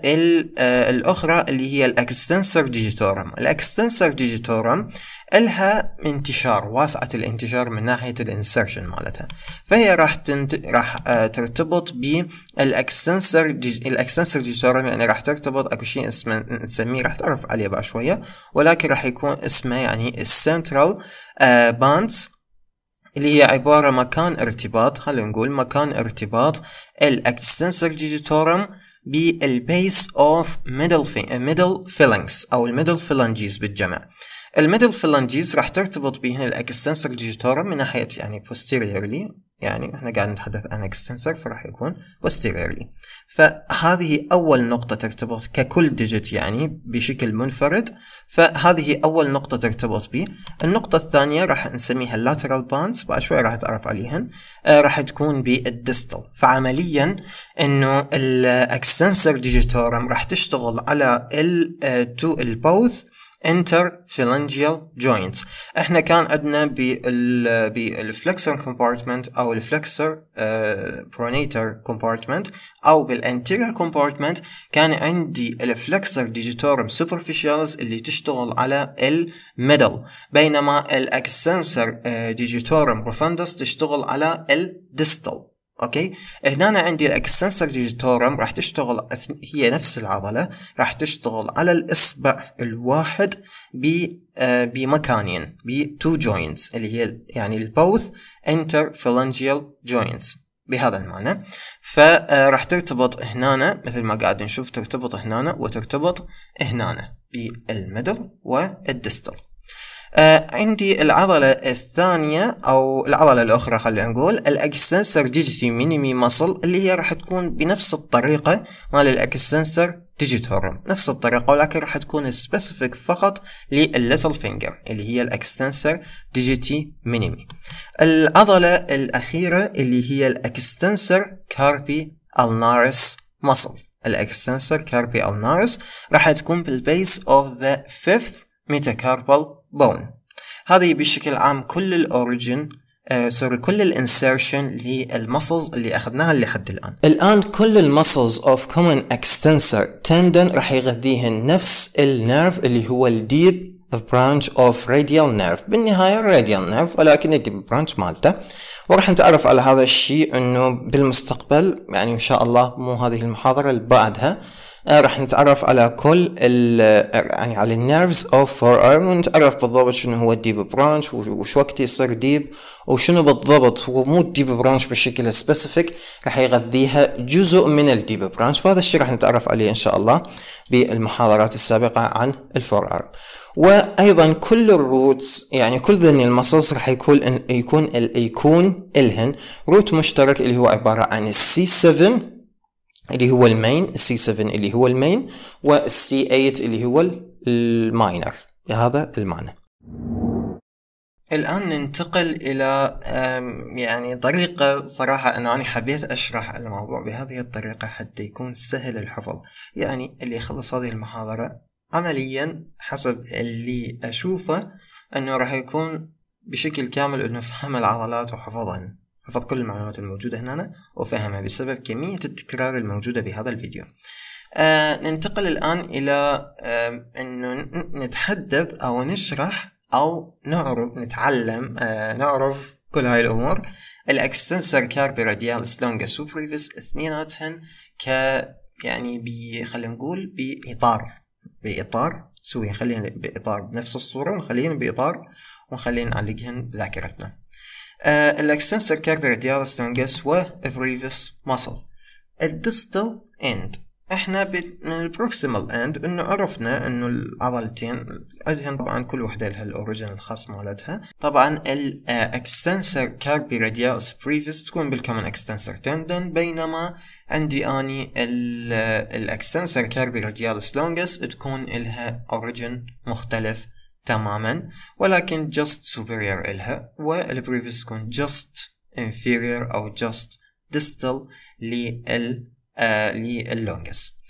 الأخرى اللي هي الأكستنسر ديجيتورم الأكستنسر ديجيتورم إلها انتشار واسعة الانتشار من ناحية الانسرشن مالتها فهي راح تنت... راح آه، ترتبط بالأكستنسر دي... الأكستنسر ديجيتورم يعني راح ترتبط أكو شيء اسمه نسميه راح تعرف عليه بعد شوية ولكن راح يكون اسمه يعني السنترال آه، باندز اللي هي عبارة مكان ارتباط خلينا نقول مكان ارتباط الاكستنسر بال base of middle middle phalanx او middle phalanges بالجمع الميدل فلانجيز راح ترتبط بهن الاكستنسر ديجيتورم من ناحية يعني posteriorly يعني احنا قاعد نتحدث عن اكستنسر فراح يكون posteriorly فهذه أول نقطة ترتبط ككل ديجيت يعني بشكل منفرد فهذه أول نقطة ترتبط به النقطة الثانية راح نسميها اللاترال باندز بعد شوي راح أتعرف عليهن آه راح تكون بالدستل فعمليا انه الاكستنسر ديجيتورم راح تشتغل على ال تو آه، البوث interphalangeal joints احنا كان عندنا بال بالفلكسر كومبارتمنت او الفلكسر برونيتر uh, كومبارتمنت او بالانتيريا كومبارتمنت كان عندي الفلكسر ديجيتورم سوبرفيشالز اللي تشتغل على الميدل بينما الاكسنسر ديجيتورم بروفندس تشتغل على الديستال اوكي هنا أنا عندي الاكستنسر ديجيتورم راح تشتغل هي نفس العضله راح تشتغل على الاصبع الواحد ب آه، بمكانين ب تو جوينتس اللي هي يعني البوث انتر فالانجيال جوينتس بهذا المعنى فراح آه، ترتبط هنا مثل ما قاعد نشوف ترتبط هنا وترتبط هنا بالميدل والدستل آه عندي العضلة الثانية أو العضلة الأخرى خلينا نقول الأكستنسر ديجيتي مينيمي مصل اللي هي راح تكون بنفس الطريقة مال الأكستنسر ديجيت نفس الطريقة ولكن راح تكون سبيسيفيك فقط للليتل فينجر اللي هي الاكستنسر ديجيتي مينيمي العضلة الأخيرة اللي هي الاكستنسر كاربي النارس مصل الاكستنسر كاربي النارس راح تكون بالبيس اوف ذا فيفث ميتاكاربال بون هذه بشكل عام كل الاوريجن سوري آه، كل الانسيرشن للمسلز اللي اخذناها لحد الان الان كل المسلز اوف كومن اكستنسر تندن راح يغذيهن نفس النيرف اللي هو الديب برانش اوف راديال نيرف بالنهايه الراديال نيرف ولكن الديب برانش مالته وراح نتعرف على هذا الشيء انه بالمستقبل يعني ان شاء الله مو هذه المحاضره اللي بعدها آه، راح نتعرف على كل ال آه، يعني على النيرفز اوف فور ارم ونتعرف بالضبط شنو هو الديب برانش وش وقت يصير ديب وشنو بالضبط هو مو الديب برانش بشكل سبيسيفيك راح يغذيها جزء من الديب برانش وهذا الشيء راح نتعرف عليه ان شاء الله بالمحاضرات السابقة عن الفور ارم وايضا كل الروتس يعني كل ذني المسلس راح يكون يكون يكون الهن روت مشترك اللي هو عبارة عن السي 7 اللي هو المين c 7 اللي هو المين c 8 اللي هو الماينر هذا المعنى الآن ننتقل إلى يعني طريقة صراحة أنا أنا حبيت أشرح الموضوع بهذه الطريقة حتى يكون سهل الحفظ يعني اللي يخلص هذه المحاضرة عمليا حسب اللي أشوفه أنه راح يكون بشكل كامل أنه فهم العضلات وحفظها حفظ كل المعلومات الموجودة هنا وفهمها بسبب كمية التكرار الموجودة بهذا الفيديو آه ننتقل الآن إلى آه أنه نتحدث أو نشرح أو نعرف نتعلم آه نعرف كل هاي الأمور الأكستنسر كاربي راديالس لونجس سوبريفيس اثنيناتهن ك يعني ب خلينا نقول بإطار بإطار سوي خلينا بإطار بنفس الصورة ونخليهن بإطار ونخلينا نعلقهن بذاكرتنا الاكستنسر كاربر ديالسترنجس و بريفس ماسل distal اند احنا من البروكسيمال اند انه عرفنا انه العضلتين عندهم طبعا كل وحده لها الاوريجن الخاص مالتها طبعا الاكستنسر كاربي راديالس بريفيس تكون بالكومن اكستنسر تندن بينما عندي اني الاكستنسر كاربي راديالس لونجس تكون لها اوريجن مختلف تماما ولكن just superior إلها والبريفيس تكون just inferior أو just distal لل آه، للونجس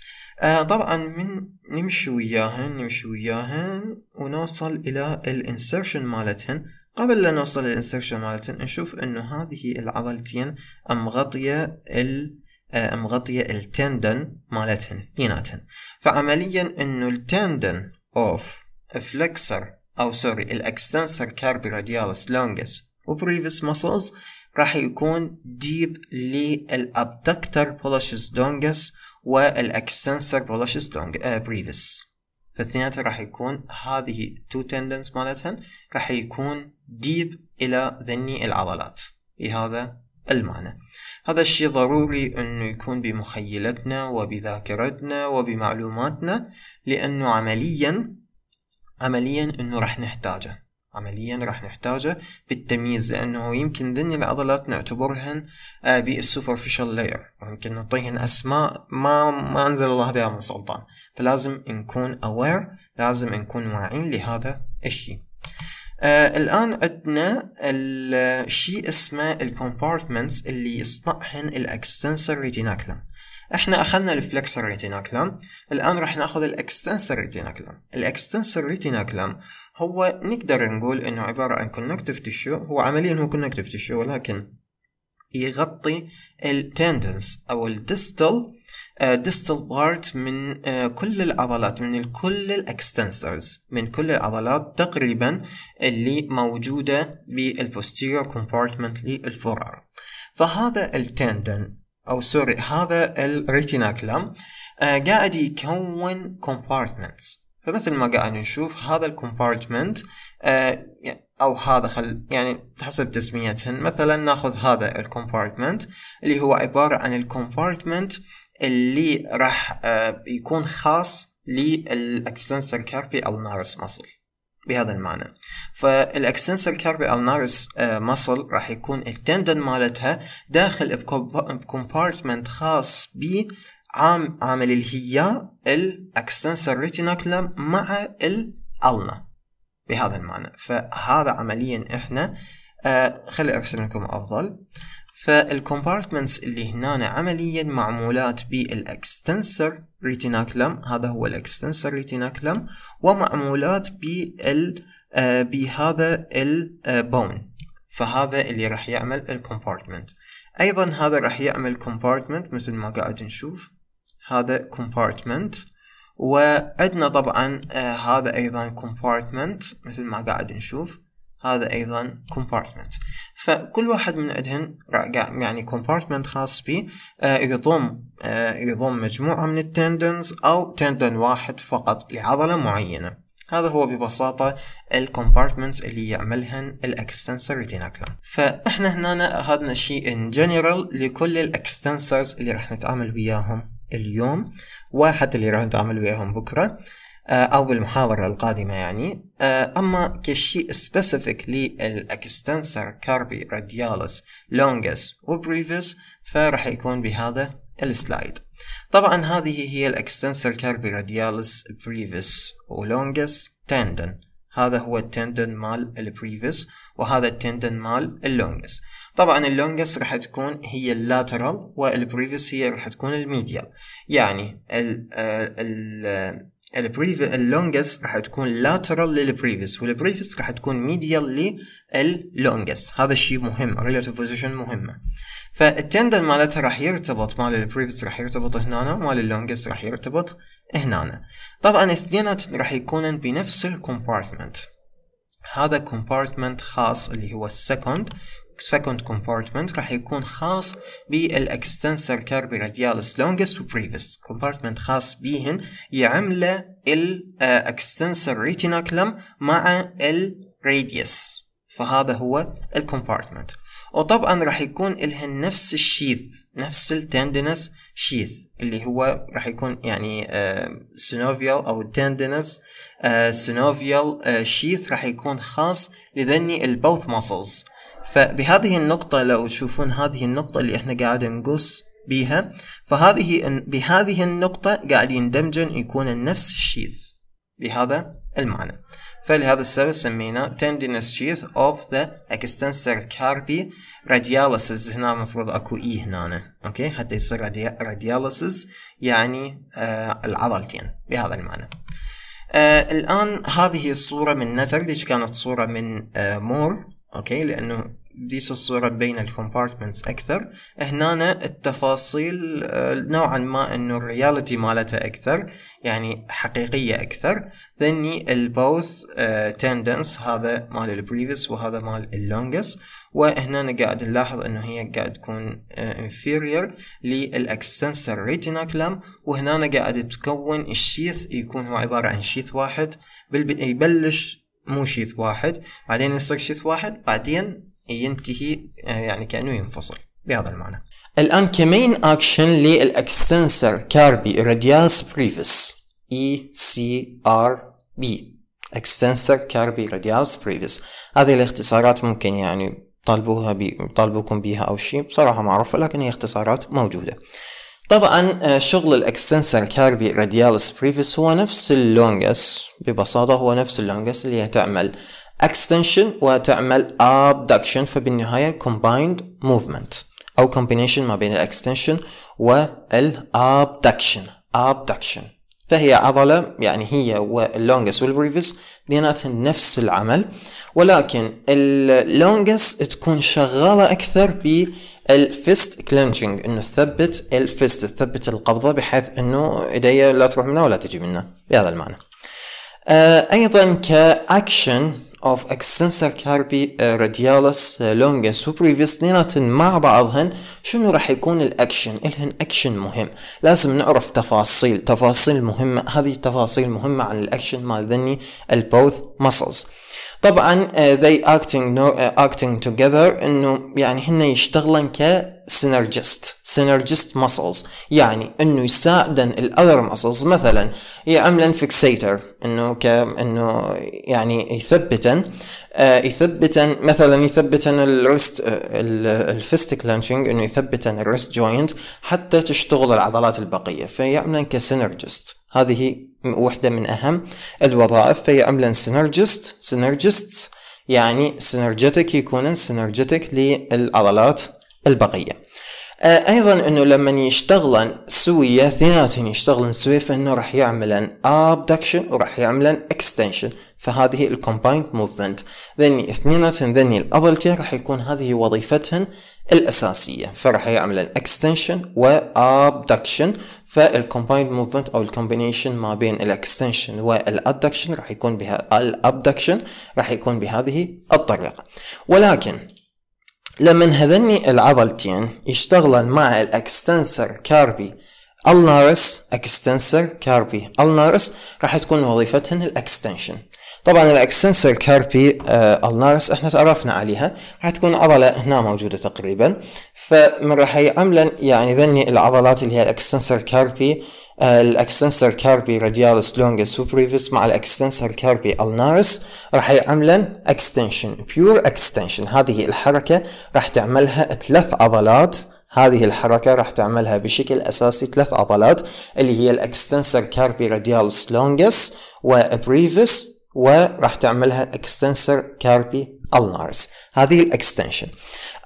آه، طبعا من نمشي وياهن نمشي وياهن ونوصل إلى الانسرشن مالتهن قبل لا نوصل insertion مالتهن نشوف انه هذه العضلتين مغطية ال آه، مغطية التندن مالتهن اثنيناتهن فعمليا انه التندن اوف flexor أو سوري الأكستنسر كاربي راديالس لونجس وبريفس مسلز راح يكون ديب للأبدكتر بولوشس لونجس والأكستنسر آه بريفس فاثنيناتها راح يكون هذه تو تندنس مالتهن راح يكون ديب إلى ذني العضلات لهذا المعنى هذا الشيء ضروري أنه يكون بمخيلتنا وبذاكرتنا وبمعلوماتنا لأنه عمليا عمليا انه راح نحتاجه عمليا راح نحتاجه بالتمييز لأنه يمكن ذني العضلات نعتبرهن بالسوبرفيشال آه، لاير ويمكن نعطيهن أسماء ما ما أنزل الله بها من سلطان فلازم نكون اوير لازم نكون واعين لهذا الشيء آه الآن عندنا الشيء اسمه الكومبارتمنتس اللي يصنعهن الأكسنسر ريتيناكلم احنا اخذنا الفلكسر ريتيناكلام الان راح ناخذ الاكستنسر ريتيناكلام الاكستنسر ريتيناكلام هو نقدر نقول انه عبارة عن كونكتيف تشو هو عمليا هو كونكتيف تشو ولكن يغطي التندنس او الديستل ديستال بارت من آه، كل العضلات من كل الاكستنسرز من كل العضلات تقريبا اللي موجودة بالبوستيريور كومبارتمنت للفرار فهذا التندن أو oh, سوري هذا الريتيناكلام آه، قاعد يكون compartments فمثل ما قاعد نشوف هذا الكومبارتمنت آه، يعني، او هذا خل يعني حسب تسميتهن مثلا ناخذ هذا الكومبارتمنت اللي هو عبارة عن الكومبارتمنت اللي راح آه، يكون خاص للاكستنسر كاربي نارس مصل بهذا المعنى فالاكستنسر كاربي النارس مصل راح يكون التندن مالتها داخل بكومبارتمنت خاص ب عام عامل هي الاكسنسر ريتينوكلم مع الالنا بهذا المعنى فهذا عمليا احنا آه خلي ارسم لكم افضل فالكومبارتمنتس اللي هنا عمليا معمولات بالاكستنسر ريتيناكلم هذا هو الاكستنسر ريتيناكلم ومعمولات بهذا آه، البون آه، فهذا اللي راح يعمل الكومبارتمنت ايضا هذا راح يعمل كومبارتمنت مثل ما قاعد نشوف هذا كومبارتمنت وعندنا طبعا آه، هذا ايضا كومبارتمنت مثل ما قاعد نشوف هذا أيضا compartment فكل واحد من عندهم يعني compartment خاص به آه، يضم آه، يضم مجموعة من التندنز أو تندن واحد فقط لعضلة معينة هذا هو ببساطة الكومبارتمنتس اللي يعملهن الاكستنسر ريتيناكلم فاحنا هنا أخذنا شيء ان جنرال لكل الاكستنسرز اللي راح نتعامل وياهم اليوم واحد اللي راح نتعامل وياهم بكرة آه، أو بالمحاضره القادمة يعني آه، أما كشيء سبيسيفيك للأكستنسر كاربي راديالس لونجس وبريفيس فرح يكون بهذا السلايد طبعا هذه هي الأكستنسر كاربي راديالس بريفيس ولونجس تندن هذا هو التندن مال البريفيس وهذا التندن مال اللونجس طبعا اللونجس راح تكون هي اللاترال والبريفيس هي راح تكون الميديال يعني ال آه، البريفي اللونجس راح تكون لاترال للبريفيس والبريفيس راح تكون ميديال لللونجس هذا الشيء مهم الريلاتيف بوزيشن مهمه فالتندن مالتها راح يرتبط مال البريفيس راح يرتبط هنا مال اللونجس راح يرتبط هنا طبعا الاثنين راح يكونن بنفس الكومبارتمنت هذا كومبارتمنت خاص اللي هو السكند second compartment راح يكون خاص بالاكستنسر كاربي longus لونجس وبريفس compartment خاص بيهن يعمله الاكستنسر ريتيناكلم مع الراديوس فهذا هو الكومبارتمنت وطبعا راح يكون الهن نفس الشيث نفس التندنس شيث اللي هو راح يكون يعني سينوفيال آه، او تندنس سينوفيال شيث راح يكون خاص لذني البوث ماسلز فبهذه النقطة لو تشوفون هذه النقطة اللي احنا قاعد نقص بيها فهذه بهذه النقطة قاعدين دمجن يكون نفس الشيث بهذا المعنى فلهذا السبب سميناه tendinous sheath of the extensor carpi radialis هنا المفروض اكو اي e هنا اوكي حتى يصير radialis يعني آه العضلتين بهذا المعنى آه الان هذه الصورة من نتر ليش كانت صورة من آه مور اوكي لانه بديس الصورة بين الكومبارتمنتس أكثر هنا التفاصيل آه، نوعا ما أنه الرياليتي مالتها أكثر يعني حقيقية أكثر ثاني البوث تندنس هذا مال البريفس وهذا مال اللونجس وهنا قاعد نلاحظ انه هي قاعد تكون آه، inferior للاكسنسر ريتينا كلام وهنا قاعد تكون الشيث يكون هو عبارة عن شيث واحد يبلش مو شيث واحد بعدين يصير شيث واحد بعدين ينتهي آه، يعني كأنه ينفصل بهذا المعنى الآن كمين أكشن للأكستنسر كاربي راديالس بريفس اي سي ار بي اكستنسر كاربي راديالس بريفس هذه الاختصارات ممكن يعني طالبوها بي طالبوكم بيها او شيء بصراحة ما اعرف لكن هي اختصارات موجودة طبعا آه، شغل الاكستنسر كاربي راديالس بريفيس هو نفس اللونجس ببساطة هو نفس اللونجس اللي هي تعمل اكستنشن وتعمل ابدكشن فبالنهاية كومبايند موفمنت أو كومبينيشن ما بين الاكستنشن والابدكشن ابدكشن فهي عضلة يعني هي واللونجس والبريفس ديناتهم نفس العمل ولكن اللونجس تكون شغالة أكثر بالفست كلينشنج إنه تثبت الفست تثبت القبضة بحيث إنه إيديا لا تروح منها ولا تجي منها بهذا المعنى آه، أيضا كأكشن of extensor carpi uh, radialis longus وبريفيس اثنيناتن مع بعضهن شنو راح يكون الاكشن الهن اكشن مهم لازم نعرف تفاصيل تفاصيل مهمة هذه تفاصيل مهمة عن الاكشن مال ذني البوث muscles طبعا uh, they acting no uh, acting together انه يعني هن يشتغلن ك synergist synergist ماسلز يعني انه يساعدن الاذر ماسلز مثلا يعملن فيكسيتر انه ك انه يعني يثبتن آه يثبتن مثلا يثبتن الريست الفيست كلانشنج انه يثبتن الريست جوينت حتى تشتغل العضلات البقيه فيعملن كسينرجست هذه وحده من اهم الوظائف فيعملن سينرجست synergist. يعني سينرجيتك يكونن سينرجيتك للعضلات البقية آه، ايضا انه لما يشتغلن سوية اثنيناتهم يشتغلن سوية فانه راح يعملن ابدكشن وراح يعملن اكستنشن فهذه الكومبايند موفمنت ذني اثنين ذني الابلتين راح يكون هذه وظيفتهن الاساسية فراح يعملن اكستنشن وابدكشن فالكومبايند موفمنت او الكومبينيشن ما بين الاكستنشن والابدكشن راح يكون بها الابدكشن راح يكون بهذه الطريقة ولكن لما هذني العضلتين يشتغلن مع الاكستنسر كاربي النارس اكستنسر كاربي النارس راح تكون وظيفتهن الاكستنشن طبعا الاكستنسر كاربي آه، النارس احنا تعرفنا عليها راح تكون عضلة هنا موجودة تقريبا فمن راح يعملن يعني ذني العضلات اللي هي الاكستنسر كاربي الاكستنسر كاربي راديالس لونجس وبريفيس مع الاكستنسر كاربي النارس راح يعملن اكستنشن بيور اكستنشن هذه الحركة راح تعملها ثلاث عضلات هذه الحركة راح تعملها بشكل أساسي ثلاث عضلات اللي هي الأكستنسر كاربي راديالس لونجس وبريفيس وراح تعملها اكستنسر كاربي النارس هذه الاكستنشن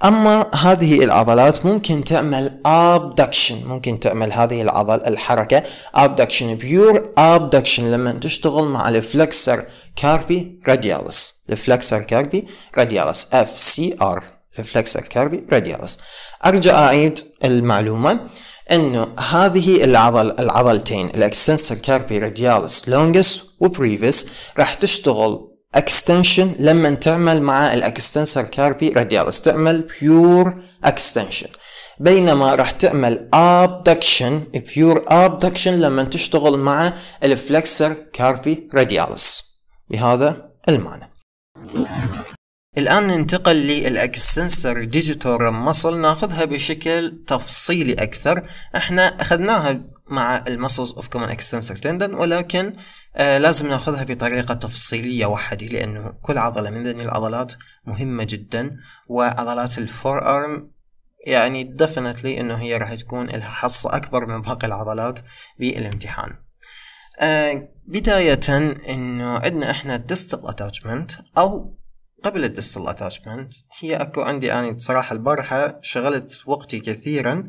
اما هذه العضلات ممكن تعمل ابدكشن ممكن تعمل هذه العضل الحركة ابدكشن بيور ابدكشن لما تشتغل مع الفلكسر كاربي راديالس الفلكسر كاربي راديالس اف سي ار الفلكسر كاربي راديالس ارجع اعيد المعلومة انه هذه العضل العضلتين الاكستنسر كاربي راديالس لونجس وبريفس راح تشتغل اكستنشن لما تعمل مع الاكستنسر كاربي راديالس تعمل بيور اكستنشن بينما راح تعمل ابدكشن بيور ابدكشن لما تشتغل مع الفلكسر كاربي راديالس بهذا المعنى الآن ننتقل للأكستنسر ديجيتور مصل ناخذها بشكل تفصيلي أكثر احنا أخذناها مع المسلز اوف كومن اكستنسر تندن ولكن آه لازم ناخذها بطريقة تفصيلية وحدي لأنه كل عضلة من ذني العضلات مهمة جدا وعضلات الفور أرم يعني دفنتلي أنه هي راح تكون لها حصة أكبر من باقي العضلات بالامتحان آه بداية أنه عندنا إحنا الدستل attachment أو قبل الدستل اتاتشمنت هي اكو عندي انا يعني بصراحه البارحه شغلت وقتي كثيرا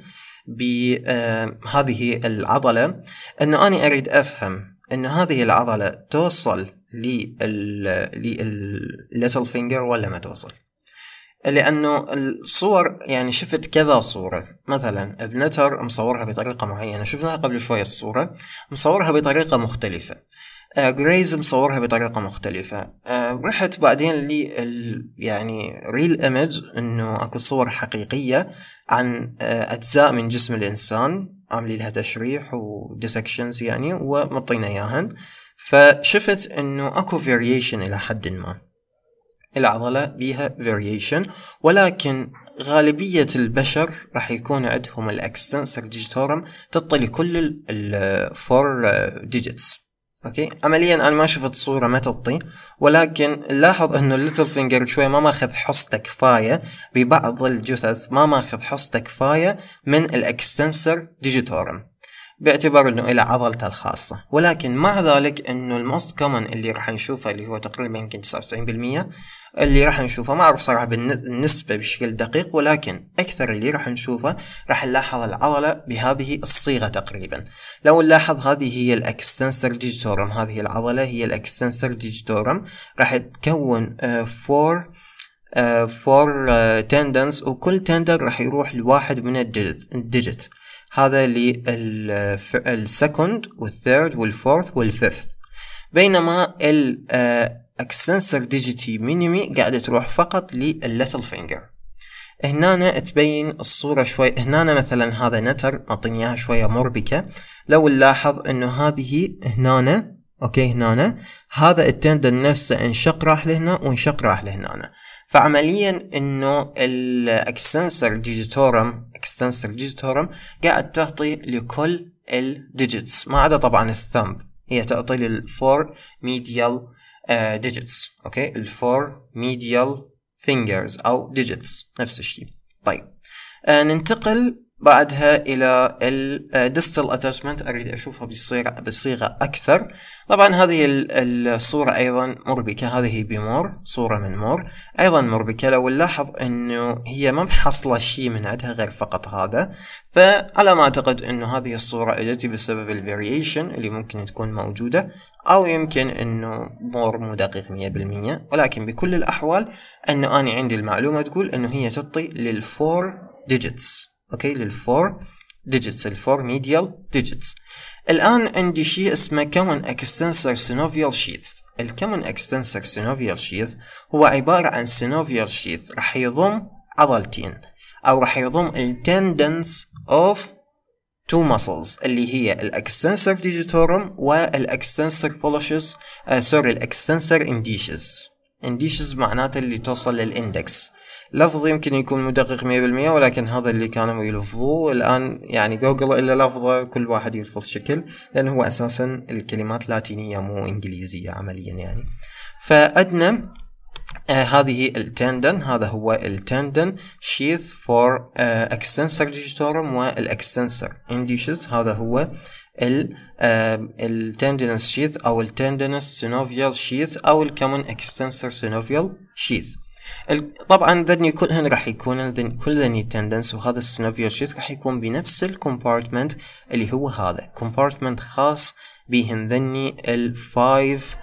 بهذه آه، العضله انه انا اريد افهم ان هذه العضلة توصل للليتل فينجر ولا ما توصل لانه الصور يعني شفت كذا صورة مثلا بنتر مصورها بطريقة معينة شفناها قبل شوية الصورة مصورها بطريقة مختلفة جريز آه، مصورها بطريقة مختلفة آه، رحت بعدين لي يعني ريل ايمج انه اكو صور حقيقية عن آه، اجزاء من جسم الانسان عاملين لها تشريح وديسكشنز يعني ومطينا اياهن فشفت انه اكو فاريشن الى حد ما العضلة بيها فاريشن ولكن غالبية البشر راح يكون عندهم الاكستنسر ديجيتورم تطلي كل الفور ديجيتس اوكي عمليا انا ما شفت صورة ما تبطي ولكن نلاحظ انه الليتل فينجر شوي ما ماخذ حصته كفاية ببعض الجثث ما ماخذ حصته كفاية من الاكستنسر ديجيتورم باعتبار انه الى عضلته الخاصة ولكن مع ذلك انه الموست كومن اللي راح نشوفه اللي هو تقريبا يمكن 99% اللي راح نشوفه ما أعرف صراحة بالنسبة بشكل دقيق ولكن أكثر اللي راح نشوفه راح نلاحظ العضلة بهذه الصيغة تقريبا لو نلاحظ هذه هي الأكستنسر ديجيتورم هذه العضلة هي الأكستنسر ديجيتورم راح تكون فور فور تندنز وكل تندن راح يروح لواحد من الديجيت هذا للسكند والثيرد والفورث والفيفث بينما ال آه، اكسنسر ديجيتي مينيمي قاعدة تروح فقط للليتل فينجر هنا تبين الصورة شوي هنا مثلا هذا نتر معطيني اياها شوية مربكة لو نلاحظ انه هذه هنا اوكي هنا هذا التندن نفسه انشق راح لهنا وانشق راح لهنا فعمليا انه الاكستنسر ديجيتورم اكستنسر ديجيتورم قاعد تعطي لكل الديجيتس ما عدا طبعا الثمب هي تعطي للفور ميديال ديجيتس آه، اوكي الفور ميديال فينجرز او ديجيتس نفس الشيء طيب آه، ننتقل بعدها الى آه، distal اتاتشمنت اريد اشوفها بصيغه بصيغه اكثر طبعا هذه الصوره ايضا مربكه هذه بمور صوره من مور ايضا مربكه لو نلاحظ انه هي ما محصله شيء من عندها غير فقط هذا فعلى ما اعتقد انه هذه الصوره اجت بسبب الفاريشن اللي ممكن تكون موجوده او يمكن انه مور مو دقيق 100% ولكن بكل الاحوال انه انا عندي المعلومه تقول انه هي تعطي للفور ديجيتس اوكي للفور ديجيتس الفور ميديال ديجيتس الان عندي شيء اسمه كومن اكستنسر سينوفيال شيث الكومن اكستنسر سينوفيال شيث هو عبارة عن سينوفيال شيث راح يضم عضلتين او راح يضم التندنس اوف تو muscles اللي هي الاكستنسر ديجيتورم والاكستنسر بولشز سوري الاكستنسر انديشز انديشز معناته اللي توصل للاندكس لفظ يمكن يكون مدقق مية بالمية ولكن هذا اللي كانوا يلفظوه الآن يعني جوجل إلا لفظه كل واحد يلفظ شكل لأنه هو أساسا الكلمات لاتينية مو إنجليزية عمليا يعني فأدنى آه هذه التندن هذا هو التندن شيث فور اكستنسر ديجيتورم والاكستنسر انديشز هذا هو التندنس شيث آه، او التندنس سينوفيال شيث او الكومن اكستنسر سينوفيال شيث طبعا ذا كلهن راح يكون كلهن تندنس وهذا السنوبيو شيت راح يكون بنفس الكومبارتمنت اللي هو هذا كومبارتمنت خاص بهن ذني الفايف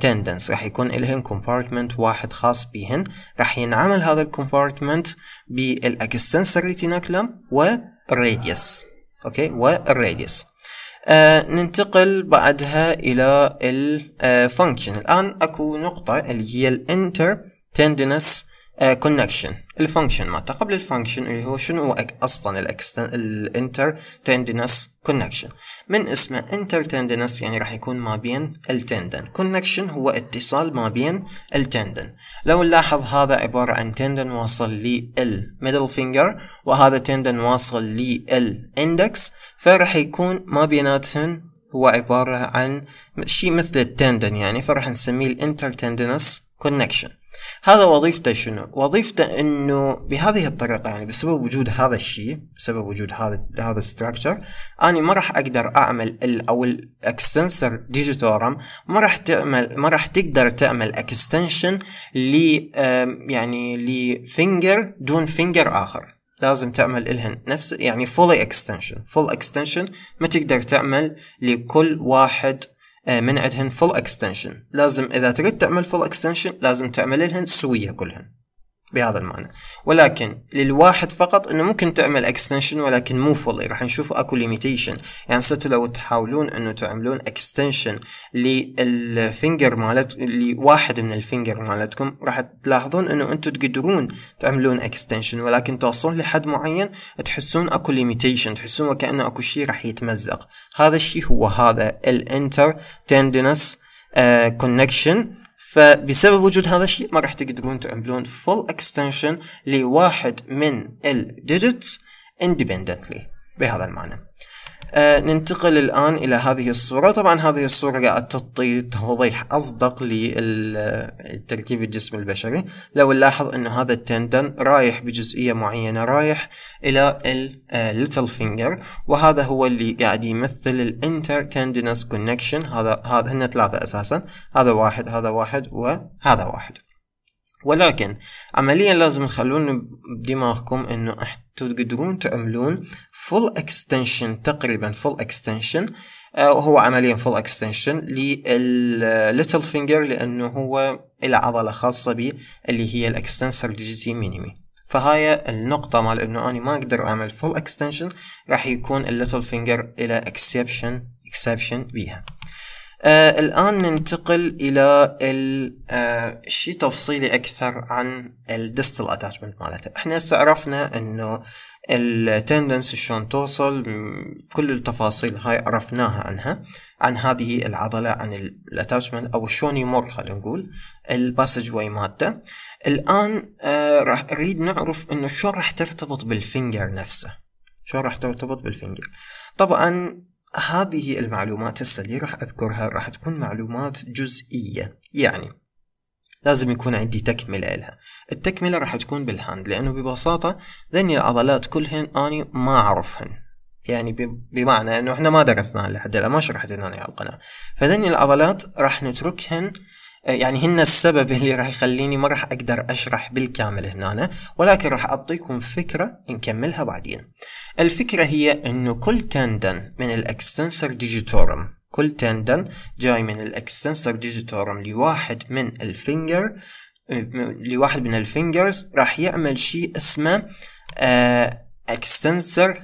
تندنس راح يكون لهن كومبارتمنت واحد خاص بهن راح ينعمل هذا الكومبارتمنت بالاكستنسر ريتيناكلم والراديوس اوكي والراديوس آه ننتقل بعدها الى الفانكشن آه، الان اكو نقطة اللي هي الانتر تندنس كونكشن الفانكشن ما قبل الفانكشن اللي هو شنو هو اصلا الانتر تندنس كونكشن من اسمه انتر تندنس يعني راح يكون ما بين التندن كونكشن هو اتصال ما بين التندن لو نلاحظ هذا عبارة عن تندن واصل للميدل فينجر وهذا تندن واصل للاندكس فراح يكون ما بيناتهم هو عبارة عن شيء مثل التندن يعني فراح نسميه الانترتندنس كونكشن هذا وظيفته شنو؟ وظيفته انه بهذه الطريقة يعني بسبب وجود هذا الشيء بسبب وجود هذا هذا الستركتشر اني ما راح اقدر اعمل ال او الاكستنسر ديجيتورم ما راح تعمل ما راح تقدر تعمل اكستنشن ل يعني لفينجر دون فينجر اخر لازم تعمل إلهن نفس يعني فولي اكستنشن full extension ما تقدر تعمل لكل واحد آه، من عندهن full extension لازم إذا تريد تعمل full extension لازم تعمل الهن سوية كلهن بهذا المعنى ولكن للواحد فقط انه ممكن تعمل اكستنشن ولكن مو فولي راح نشوف اكو ليميتيشن يعني ستو لو تحاولون انه تعملون اكستنشن للفينجر مالت لواحد من الفينجر مالتكم راح تلاحظون انه انتم تقدرون تعملون اكستنشن ولكن توصلون لحد معين تحسون اكو ليميتيشن تحسون وكانه اكو شيء راح يتمزق هذا الشيء هو هذا الانتر تندنس كونكشن uh, فبسبب وجود هذا الشيء ما راح تقدرون تعملون فول اكستنشن لواحد من الديجيتس independently بهذا المعنى آه ننتقل الآن إلى هذه الصورة طبعا هذه الصورة قاعد تعطي توضيح أصدق للتركيب الجسم البشري لو نلاحظ أن هذا التندن رايح بجزئية معينة رايح إلى الليتل فينجر آه، وهذا هو اللي قاعد يمثل الانتر تندنس كونكشن هذا هذا هن ثلاثة أساسا هذا واحد هذا واحد وهذا واحد ولكن عمليا لازم تخلون بدماغكم انه تقدرون تعملون فول اكستنشن تقريبا فول اكستنشن آه، وهو عمليا فول اكستنشن للليتل فينجر لانه هو الى عضله خاصه به اللي هي الاكستنسر ديجيتي مينيمي فهاي النقطة مال انه اني ما اقدر اعمل فول اكستنشن راح يكون الليتل فينجر الى اكسبشن اكسبشن بيها آه الآن ننتقل إلى آه تفصيلي أكثر عن الدستل اتاتشمنت مالته احنا عرفنا أنه التندنس شلون توصل كل التفاصيل هاي عرفناها عنها عن هذه العضلة عن الاتاتشمنت أو شلون يمر خلينا نقول الباسج واي مالته الآن آه راح أريد نعرف أنه شلون راح ترتبط بالفينجر نفسه شلون راح ترتبط بالفينجر طبعا هذه المعلومات هسه اللي راح أذكرها راح تكون معلومات جزئية يعني لازم يكون عندي تكملة لها التكملة راح تكون بالهاند لأنه ببساطة ذني العضلات كلهن أني ما أعرفهن يعني بمعنى أنه إحنا ما درسناها لحد الآن ما شرحت لنا على القناة فذني العضلات راح نتركهن يعني هن السبب اللي راح يخليني ما راح اقدر اشرح بالكامل هنا ولكن راح اعطيكم فكره نكملها بعدين الفكره هي انه كل تندن من الاكستنسر ديجيتورم كل تندن جاي من الاكستنسر ديجيتورم لواحد من الفينجر لواحد من الفينجرز راح يعمل شيء اسمه آه، اكستنسر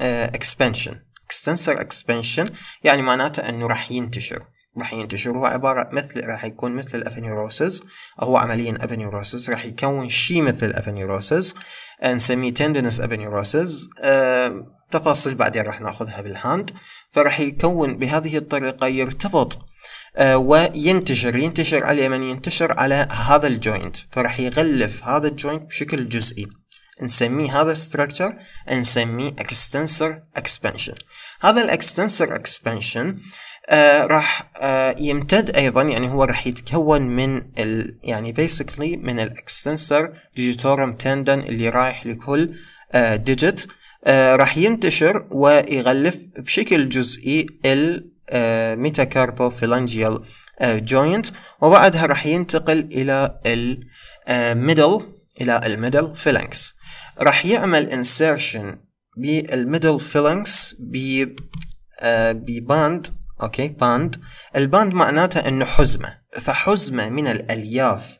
آه، اكسبانشن اكستنسر اكسبانشن يعني معناته انه راح ينتشر راح ينتشر هو عبارة مثل راح يكون مثل الافنيروسز هو عمليا افنيروسز راح يكون شي مثل الافنيروسز آه، نسميه تندنس أفنيوروسيس أه تفاصيل بعدين راح ناخذها بالهاند فراح يكون بهذه الطريقة يرتبط أه وينتشر ينتشر على من ينتشر على هذا الجوينت فراح يغلف هذا الجوينت بشكل جزئي نسميه هذا الستركتشر نسميه extensor expansion هذا الاكستنسر expansion آه، راح آه يمتد ايضا يعني هو راح يتكون من ال يعني بيسكلي من الاكستنسر ديجيتورم تندن اللي رايح لكل آه ديجيت آه راح ينتشر ويغلف بشكل جزئي الميتاكاربوفيلانجيال آه جوينت آه، وبعدها راح ينتقل الى الميدل آه، الى الميدل فيلانكس راح يعمل انسيرشن بالميدل فيلانكس ب بباند اوكي باند الباند معناته انه حزمة فحزمة من الالياف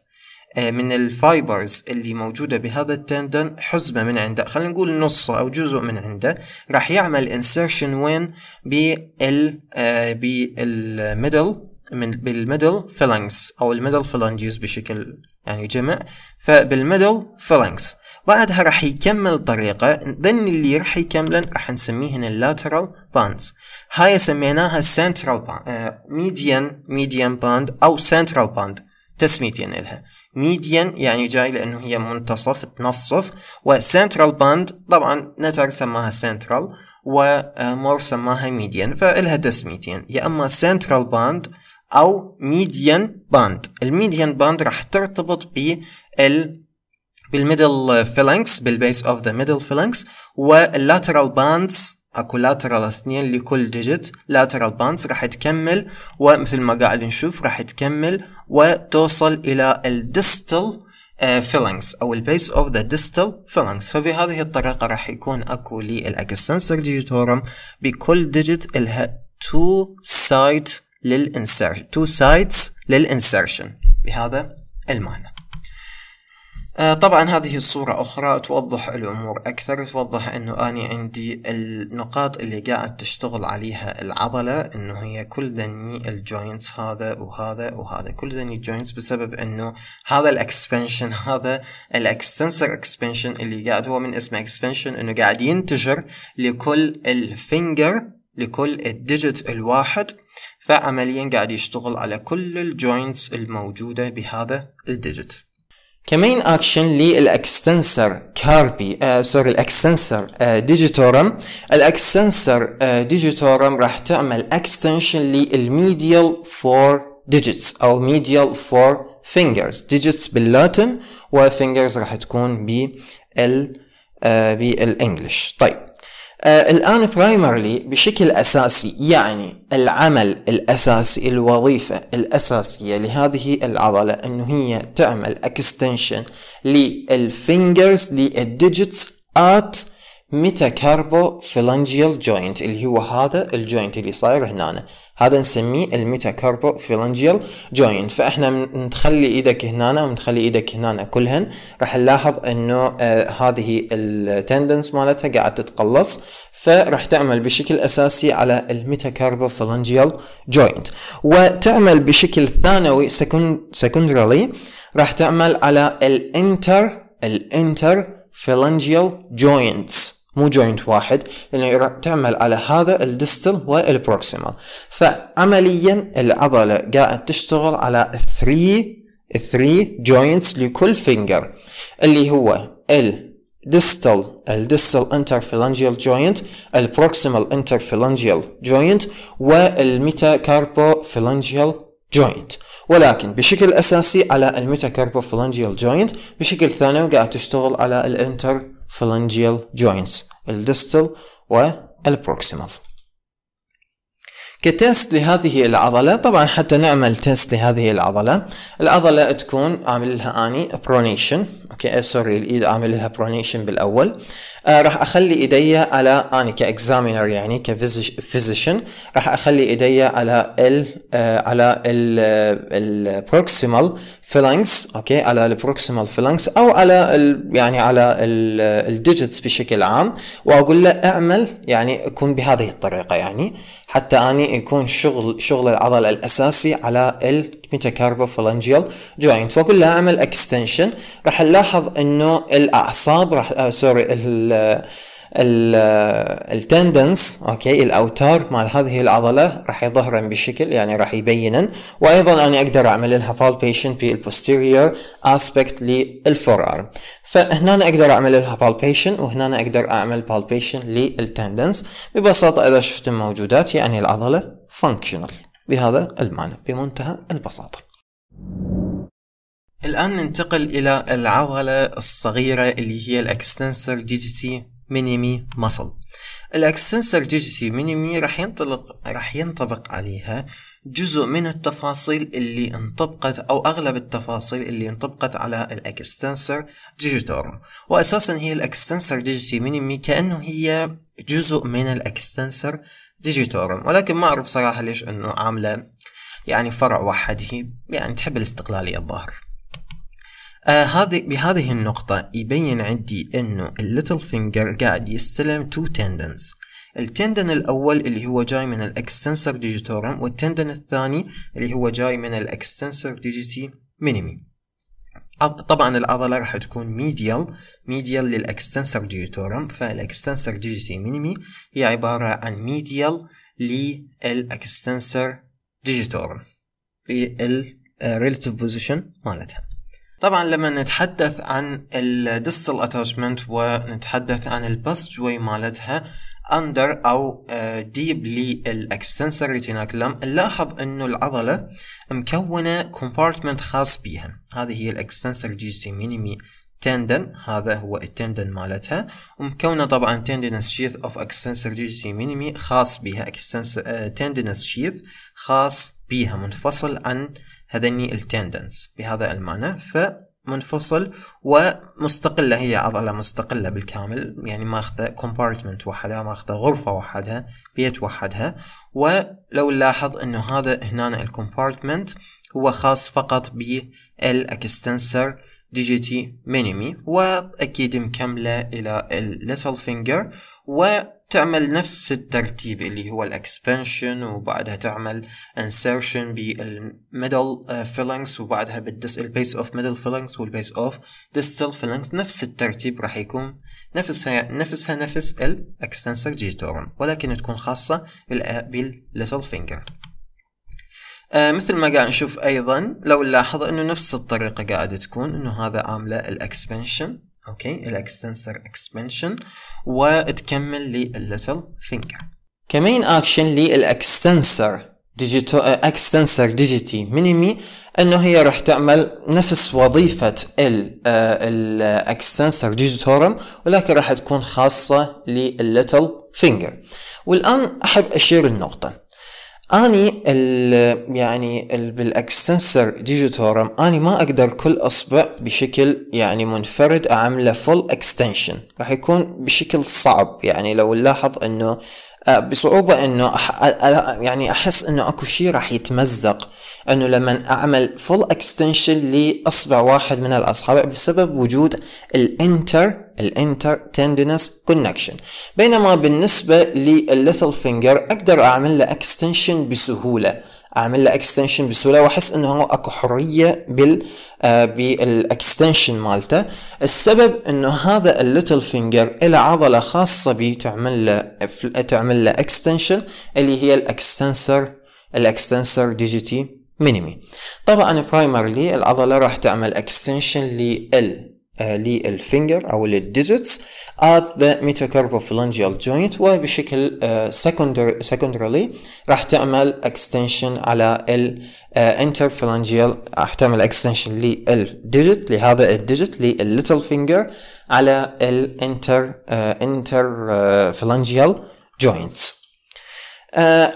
آه، من الفايبرز اللي موجودة بهذا التندن حزمة من عنده خلينا نقول نص أو جزء من عنده راح يعمل insertion وين بال آه، بالميدل من بالميدل فيلنجز أو الميدل فيلنجز بشكل يعني جمع فبالميدل فيلنجز بعدها راح يكمل طريقة ذن اللي راح يكملن راح نسميه هنا اللاترال باندز هاي سميناها سنترال باند ميديان ميديان باند او سنترال باند تسميتين لها ميديان يعني جاي لانه هي منتصف تنصف وسنترال باند طبعا نتر سماها سنترال ومور آه، سماها ميديان فالها تسميتين يا اما سنترال باند او ميديان باند الميديان باند راح ترتبط ال بالميدل فيلنكس بالبيس اوف ذا ميدل فيلنكس واللاترال باندز اكو لاترال اثنين لكل ديجيت لاترال بانس راح تكمل ومثل ما قاعد نشوف راح تكمل وتوصل الى الديستل فيلنجز آه، او البيس اوف ذا ديستال فيلنجز فبهذه الطريقه راح يكون اكو للاكسنسر ديجيتورم بكل ديجيت الها تو سايد للانسرشن تو سايدز للانسرشن بهذا المعنى آه، طبعا هذه الصورة أخرى توضح الأمور أكثر توضح أنه أنا عندي النقاط اللي قاعد تشتغل عليها العضلة أنه هي كل ذني الجوينتس هذا وهذا وهذا كل ذني الجوينتس بسبب أنه هذا الأكسبنشن [laughs] هذا الأكستنسر أكسبنشن اللي قاعد هو من اسمه أكسبنشن أنه قاعد ينتشر لكل الفينجر لكل الديجيت الواحد فعمليا قاعد يشتغل على كل الجوينتس الموجودة بهذا الديجيت كمين اكشن للاكستنسر كاربي آه سوري الاكستنسر آه ديجيتورم الاكستنسر آه ديجيتورم راح تعمل اكستنشن للميديال فور ديجيتس او ميديال فور فينجرز ديجيتس باللاتن وفينجرز راح تكون بال آه بالانجلش طيب آه الآن برايمرلي بشكل أساسي يعني العمل الأساسي الوظيفة الأساسية لهذه العضلة أنه هي تعمل اكستنشن للفينجرز للديجيتس at ميتاكاربو فيلانجيال جوينت اللي هو هذا الجوينت اللي صاير هنا هذا نسميه الميتاكاربو فيلانجيال جوينت فاحنا نخلي ايدك هنا ونخلي ايدك هنا كلهن راح نلاحظ انه آه هذه التندنس مالتها قاعد تتقلص فراح تعمل بشكل اساسي على الميتاكاربو فيلانجيال جوينت وتعمل بشكل ثانوي سكندرالي راح تعمل على الانتر الانتر فيلانجيال جوينتس مو جوينت واحد لأنه يعني تعمل على هذا الدستل والبروكسيمال فعمليا العضلة قاعد تشتغل على 3 3 جوينتس لكل فينجر اللي هو distal الديستال انترفلانجيال جوينت البروكسيمال انترفلانجيال جوينت والميتا كاربوفلانجيال جوينت ولكن بشكل اساسي على الميتا كاربوفلانجيال جوينت بشكل ثانوي قاعد تشتغل على الانتر phalangeal joints الدستل والبروكسيمال كتست لهذه العضلة طبعا حتى نعمل تست لهذه العضلة العضلة تكون اعمل لها اني برونيشن اوكي سوري uh, الايد اعمل لها برونيشن بالاول آه راح اخلي ايدي على اني كاكزامينر يعني كفيزيشن راح اخلي ايدي على ال آه على البروكسيمال فيلانكس اوكي على البروكسيمال فيلانكس او على ال يعني على الديجيتس بشكل عام واقول له اعمل يعني يكون بهذه الطريقه يعني حتى اني يكون شغل شغل العضل الاساسي على ال ميتاكاربوفالانجيال جوينت واقول عمل اعمل اكستنشن راح نلاحظ انه الاعصاب راح آه سوري ال التندنس اوكي الاوتار مال هذه العضله راح يظهرن بشكل يعني راح يبينن وايضا انا اقدر اعمل لها بالبيشن بالبوستيريور اسبكت للفور ارم فهنا أنا اقدر اعمل لها بالبيشن وهنا أنا اقدر اعمل بالبيشن للتندنس ببساطه اذا شفت موجودات يعني العضله فانكشنال بهذا المعنى بمنتهى البساطة الآن ننتقل إلى العضلة الصغيرة اللي هي الأكستنسر ديجيتي مينيمي ماسل الأكستنسر ديجيتي مينيمي راح ينطلق راح ينطبق عليها جزء من التفاصيل اللي انطبقت أو أغلب التفاصيل اللي انطبقت على الأكستنسر ديجيتور وأساسا هي الأكستنسر ديجيتي مينيمي كأنه هي جزء من الأكستنسر ديجيتورم ولكن ما أعرف صراحة ليش أنه عاملة يعني فرع واحد هي يعني تحب الاستقلالية الظاهر آه هذه بهذه النقطة يبين عندي انه الليتل فينجر قاعد يستلم تو تندنز التندن الاول اللي هو جاي من الاكستنسر ديجيتورم والتندن الثاني اللي هو جاي من الاكستنسر ديجيتي مينيمي طبعا العضلة راح تكون ميديال ميديال للأكستنسر ديوتورم فالأكستنسر ديجيتي مينيمي هي عبارة عن ميديال للأكستنسر ديجيتورم للريلاتيف بوزيشن مالتها طبعا لما نتحدث عن الديستال اتاتشمنت ونتحدث عن الباس جوي مالتها اندر او ديب الاكستنسر ريتيناكلم نلاحظ انه العضله مكونه كومبارتمنت خاص بيها هذه هي الاكستنسر جيجي مينيمي تندن هذا هو التندن مالتها ومكونه طبعا تندنس شيث اوف اكستنسر جيجي مينيمي خاص بها اكستنسر تندنس شيث خاص بها منفصل عن هذني التندنس بهذا المعنى ف منفصل ومستقلة هي عضلة مستقلة بالكامل يعني ماخذة كومبارتمنت وحدها ماخذة غرفة وحدها بيت وحدها ولو نلاحظ انه هذا هنا الكومبارتمنت هو خاص فقط بالاكستنسر ديجيتي مينيمي واكيد مكملة الى الليتل فينجر و تعمل نفس الترتيب اللي هو الاكسبانشن وبعدها تعمل انسيرشن بالميدل فيلنجز وبعدها بالدس البيس اوف ميدل فيلنجز والبيس اوف ديستال فيلنجز نفس الترتيب راح يكون نفسها نفسها نفس الاكستنسر جيتورم ولكن تكون خاصة بالليتل فينجر آه مثل ما قاعد نشوف ايضا لو نلاحظ انه نفس الطريقة قاعدة تكون انه هذا عاملة الاكسبانشن اوكي الاكستنسر اكسبنشن وتكمل للليتل فينجر كمين اكشن للاكستنسر ديجيتو اكستنسر ديجيتي مينيمي انه هي راح تعمل نفس وظيفة الاكستنسر اه, ديجيتورم ولكن راح تكون خاصة للليتل فينجر والان احب اشير النقطة اني يعني ال ديجيتورم اني ما اقدر كل اصبع بشكل يعني منفرد اعمله فول اكستنشن راح يكون بشكل صعب يعني لو نلاحظ انه آه، بصعوبة انه آه، آه، يعني احس انه اكو شيء راح يتمزق انه لما اعمل فول اكستنشن لاصبع واحد من الاصابع بسبب وجود الانتر الانترتندنس كونكشن بينما بالنسبة للليتل فينجر اقدر اعمل له اكستنشن بسهولة اعمل له اكستنشن بسهولة واحس انه اكو حرية بال آه بالاكستنشن مالته السبب انه هذا الليتل فينجر الى عضلة خاصة بي تعمل له تعمل له اكستنشن اللي هي الاكستنسر الاكستنسر ديجيتي مينيمي طبعا برايمرلي العضلة راح تعمل اكستنشن لل للفينجر او للديجيتس at the metacarpophalangeal joint وبشكل secondarily راح تعمل extension على ال interphalangeal راح تعمل extension للديجيت لهذا الديجيت للليتل فينجر على ال inter interphalangeal joints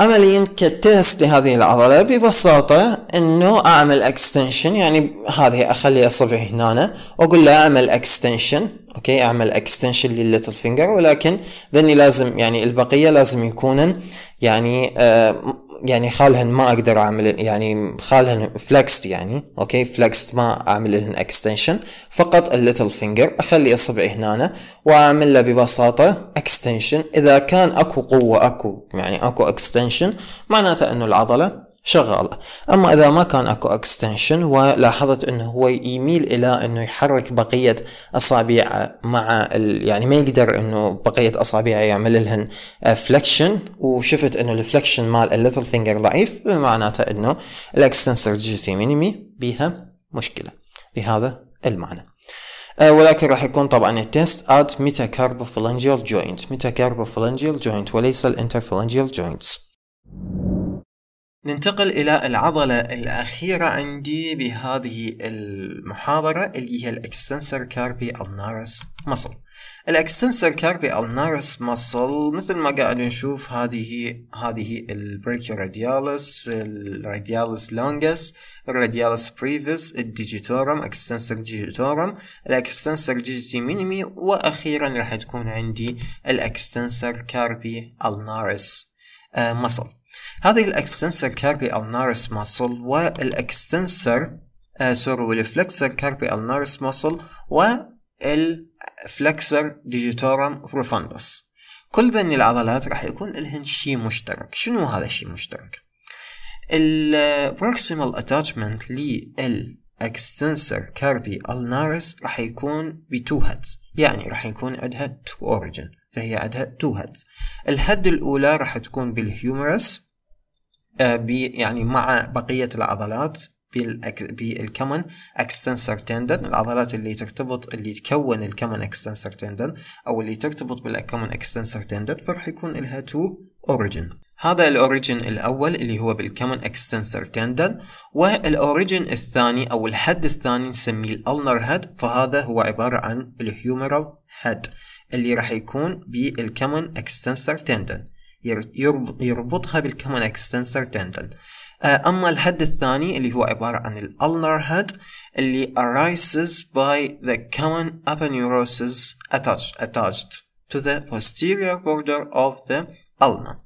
عمليا آه، كتست لهذه العضلة ببساطة انه اعمل اكستنشن يعني هذه اخلي اصبعي هنا واقول له اعمل اكستنشن اوكي اعمل اكستنشن للليتل فينجر ولكن ذني لازم يعني البقية لازم يكونن يعني آه، يعني خالهن ما اقدر اعمل يعني خالهن فلكست يعني اوكي فلكست ما اعمل لهن اكستنشن فقط الليتل فينجر اخلي اصبعي هنا واعمل له ببساطة اكستنشن اذا كان اكو قوة اكو يعني اكو اكستنشن معناته انه العضلة شغالة اما اذا ما كان اكو اكستنشن ولاحظت انه هو يميل الى انه يحرك بقية اصابعه مع ال... يعني ما يقدر انه بقية اصابعه يعمل لهن فلكشن وشفت انه الفلكشن مال الليتل فينجر ضعيف بمعناته انه الاكستنسر جزء مينيمي بيها مشكلة بهذا المعنى آه، ولكن راح يكون طبعا التست ات ميتاكاربوفلانجيال جوينت ميتاكاربوفلانجيال جوينت وليس الانترفالانجيال جوينتس ننتقل إلى العضلة الأخيرة عندي بهذه المحاضرة اللي هي الإكستنسر كاربي ألنارس مصل الإكستنسر كاربي ألنارس مصل مثل ما قاعد نشوف هذه هذه البريكيو راديالس الراديالس لونجس الراديالس بريفيس الديجيتورم إكستنسر ديجيتورم الإكستنسر ديجيتي مينيمي وأخيرا راح تكون عندي الإكستنسر كاربي ألنارس مصل هذه الاكستنسر كاربي النارس ماسل والاكستنسر آه، سوري والفلكسر كاربي النارس ماسل والفلكسر ديجيتورم بروفاندوس كل ذني العضلات راح يكون لهن شي مشترك شنو هذا الشي مشترك البروكسيمال اتاتشمنت آه، للاكستنسر كاربي النارس راح يكون بتو هيدز يعني راح يكون عندها تو اوريجن فهي عندها تو هيدز الهد الاولى راح تكون بالهيومرس آه، يعني مع بقية العضلات بالكمن اكستنسر تندن العضلات اللي ترتبط اللي تكون الكمن اكستنسر تندن او اللي ترتبط بالكمن اكستنسر تندن فراح يكون لها تو اوريجن هذا الاوريجن الاول اللي هو بالكمن اكستنسر تندن والاوريجن الثاني او الحد الثاني نسميه الالنر هيد فهذا هو عبارة عن الهيومرال هيد اللي راح يكون بالكمن اكستنسر تندن يربطها بالكمان اكستنسر تندل أما الهد الثاني اللي هو عبارة عن الألنر هد اللي arises by the common aponeurosis attached, attached to the posterior border of the ulna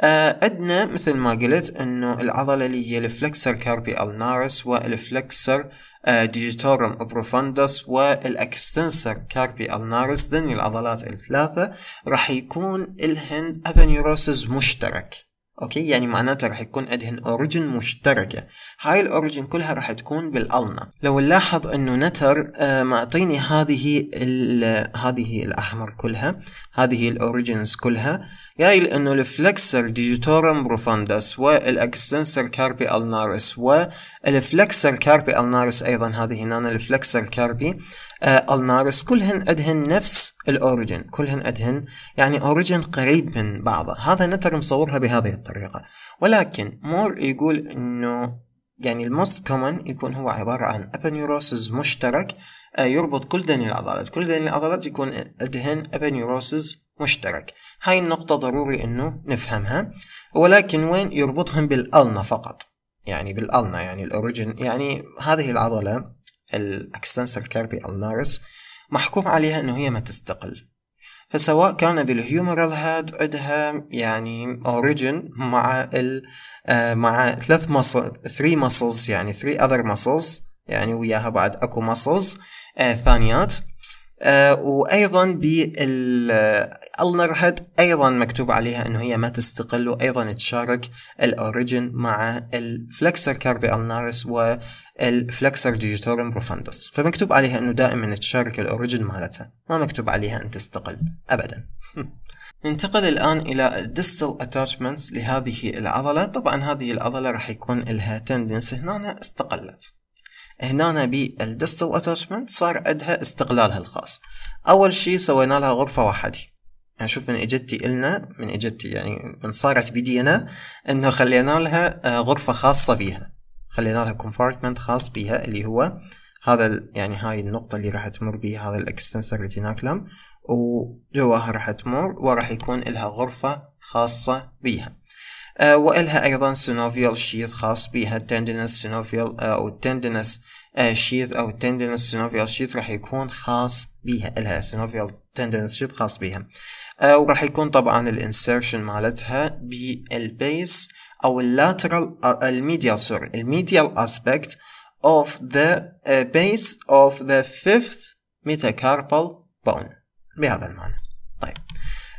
آه، عندنا مثل ما قلت انه العضلة اللي هي الفلكسر كاربي ألنارس والفلكسر ديجيتورم بروفندس والاكستنسر كاربي النارس ذني العضلات الثلاثة راح يكون الهن ابنيوروسز مشترك اوكي يعني معناتها راح يكون ادهن اوريجن مشتركة هاي الاوريجن كلها راح تكون بالالنا لو نلاحظ انه نتر آه معطيني هذه هذه الاحمر كلها هذه الاوريجنز كلها جاي لانه الفلكسر ديجيتورم بروفاندس والاكستنسر كاربي النارس والفلكسر كاربي النارس ايضا هذه هنا الفلكسر كاربي آه، النارس كلهن أدهن نفس الأوريجن كلهن أدهن يعني أوريجن قريب من بعضه هذا نتر مصورها بهذه الطريقة ولكن مور يقول أنه يعني الموست كومن يكون هو عبارة عن أبنيوروسز مشترك آه، يربط كل ذني العضلات كل ذني العضلات يكون أدهن أبنيوروسز مشترك هاي النقطة ضروري أنه نفهمها ولكن وين يربطهم بالألنا فقط يعني بالألنا يعني الأوريجن يعني هذه العضلة الأكستنسر كاربي ألنارس محكوم عليها أنه هي ما تستقل فسواء كان بالهيومرال هاد عندها يعني اوريجن مع ال آه، مع ثلاث مصل ثري مصلز يعني ثري اذر مصلز يعني وياها بعد اكو مصلز آه ثانيات آه وايضا بالالنر هاد ايضا مكتوب عليها انه هي ما تستقل وايضا تشارك الاوريجن مع الفلكسر كاربي النارس و الفلكسر ديجيتورم بروفاندوس فمكتوب عليها انه دائما تشارك الاوريجن مالتها ما مكتوب عليها ان تستقل ابدا [laughs] ننتقل الآن إلى الدستل اتاتشمنتس لهذه العضلة طبعا هذه العضلة راح يكون لها تندنس هنا استقلت هنا بالدستل اتاتشمنت صار عندها استقلالها الخاص أول شي سوينا لها غرفة وحدي يعني شوف من اجتي النا من اجتي يعني من صارت بدينا انه خلينا لها آه، غرفة خاصة بيها خلينا لها كومبارتمنت خاص بها اللي هو هذا يعني هاي النقطة اللي راح تمر بها هذا الاكستنسر ريتيناكلم وجواها راح تمر وراح يكون لها غرفة خاصة بها آه وإلها أيضا سينوفيال شيث خاص بها تندنس سينوفيال أو تندنس آه شيث أو تندنس سينوفيال شيث راح يكون خاص بها إلها سينوفيال تندنس شيث خاص بها آه، وراح يكون طبعا الانسيرشن مالتها بالبيس او اللاترال الميديال سوري الميديال اسبكت of the آه، base of the fifth metacarpal bone بهذا المعنى طيب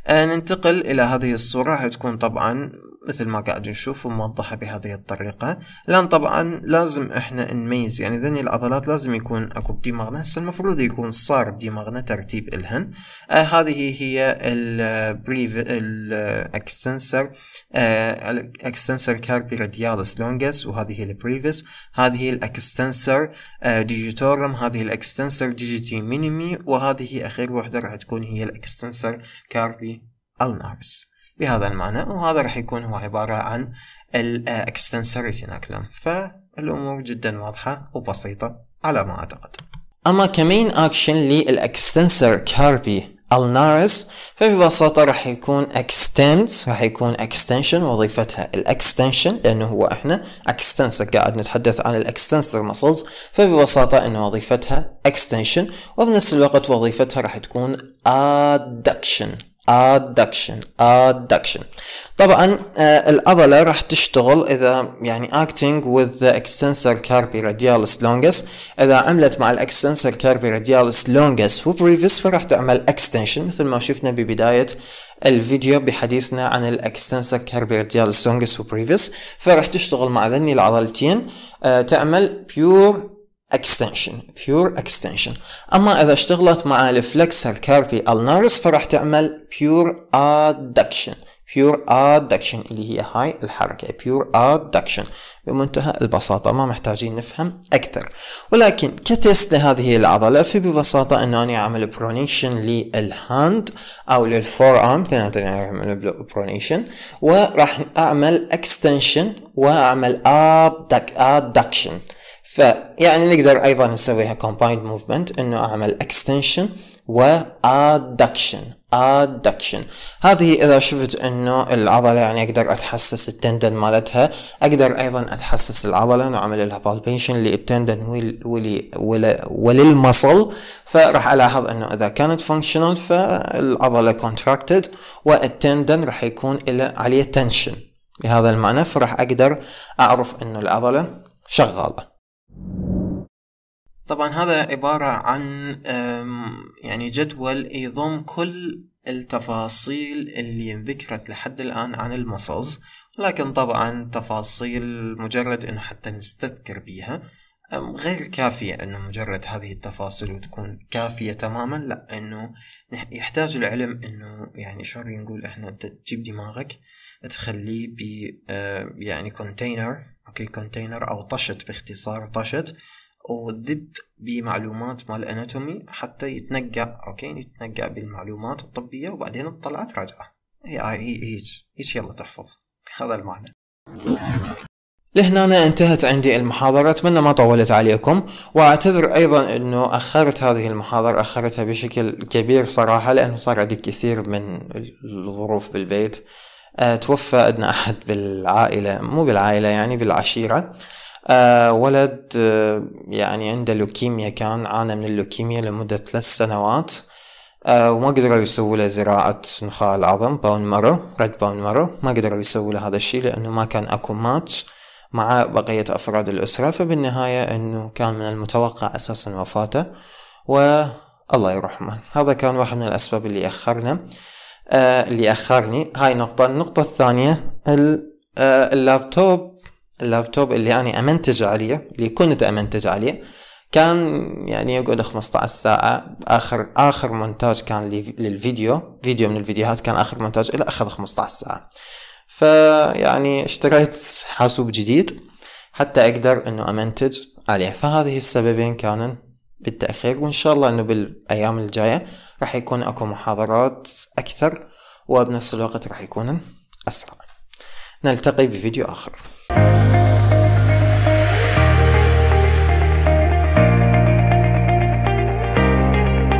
آه، ننتقل الى هذه الصورة حتكون طبعا مثل ما قاعد نشوف وموضحة بهذه الطريقة لأن طبعا لازم احنا نميز يعني ذني العضلات لازم يكون اكو بدماغنا هسه المفروض يكون صار بدماغنا ترتيب الهن آه هذه هي البريف الاكستنسر آه الاكستنسر كاربي راديالس لونجس وهذه البريفس هذه الاكستنسر آه، ديجيتورم هذه الاكستنسر ديجيتي مينيمي وهذه اخر وحدة راح تكون هي الاكستنسر كاربي النارس بهذا المعنى وهذا راح يكون هو عبارة عن الاكستنسر سيناكلم فالأمور جدا واضحة وبسيطة على ما أعتقد أما كمين أكشن للأكستنسر كاربي النارس فببساطة راح يكون extend راح يكون extension وظيفتها الاكستنشن لأنه هو احنا extensor قاعد نتحدث عن الاكستنسر muscles فببساطة أن وظيفتها extension وبنفس الوقت وظيفتها راح تكون adduction adduction adduction طبعا العضلة راح تشتغل إذا يعني acting with the extensor carpi radialis longus إذا عملت مع ال extensor carpi radialis longus و previous فراح تعمل extension مثل ما شفنا ببداية الفيديو بحديثنا عن ال extensor carpi radialis longus و previous فراح تشتغل مع ذني العضلتين تعمل pure اكستنشن بيور اكستنشن اما اذا اشتغلت مع الفلكسر كاربي النارس فراح تعمل بيور ادكشن بيور ادكشن اللي هي هاي الحركة بيور ادكشن بمنتهى البساطة ما محتاجين نفهم أكثر ولكن كتست لهذه العضلة في ببساطة أنه أنا أعمل برونيشن للهاند أو للفور أرم أعمل برونيشن وراح أعمل اكستنشن وأعمل ادكشن فيعني نقدر ايضا نسويها كومبايند موفمنت انه اعمل اكستنشن و ادكشن هذه اذا شفت انه العضله يعني اقدر اتحسس التندن مالتها اقدر ايضا اتحسس العضله نعمل لها palpation للتندن ولي وللمصل فراح الاحظ انه اذا كانت فانكشنال فالعضله contracted والتندن راح يكون الى عليه تنشن بهذا المعنى فراح اقدر اعرف انه العضله شغاله طبعا هذا عبارة عن يعني جدول يضم كل التفاصيل اللي انذكرت لحد الآن عن المصلز لكن طبعا تفاصيل مجرد انه حتى نستذكر بيها غير كافية انه مجرد هذه التفاصيل وتكون كافية تماما لا انه يحتاج العلم انه يعني شو نقول احنا تجيب دماغك تخليه ب آه، يعني كونتينر اوكي كونتينر او طشت باختصار طشت وذب بمعلومات مال اناتومي حتى يتنقع اوكي يتنقع بالمعلومات الطبيه وبعدين تطلع تراجع هي هي هيك يلا تحفظ [laughs] هذا المعنى لهنا انتهت عندي المحاضرة أتمنى ما طولت عليكم وأعتذر أيضا أنه أخرت هذه المحاضرة أخرتها بشكل كبير صراحة لأنه صار عندي كثير من الظروف بالبيت أه، توفى أدنى أحد بالعائلة مو بالعائلة يعني بالعشيرة آه ولد آه يعني عنده لوكيميا كان عانى من اللوكيميا لمدة ثلاث سنوات آه وما قدروا يسووا له زراعة نخاع العظم بون مارو رد بون مارو ما قدروا يسووا له هذا الشيء لأنه ما كان أكو ماتش مع بقية أفراد الأسرة فبالنهاية أنه كان من المتوقع أساسا وفاته و الله يرحمه هذا كان واحد من الأسباب اللي أخرنا آه اللي أخرني هاي نقطة النقطة الثانية آه، اللابتوب اللابتوب اللي أنا أمنتج عليه اللي كنت أمنتج عليه كان يعني يقعد 15 ساعة آخر آخر مونتاج كان للفيديو فيديو من الفيديوهات كان آخر مونتاج إلى أخذ 15 ساعة فيعني اشتريت حاسوب جديد حتى أقدر أنه أمنتج عليه فهذه السببين كانوا بالتأخير وإن شاء الله أنه بالأيام الجاية راح يكون أكو محاضرات أكثر وبنفس الوقت راح يكون أسرع نلتقي بفيديو آخر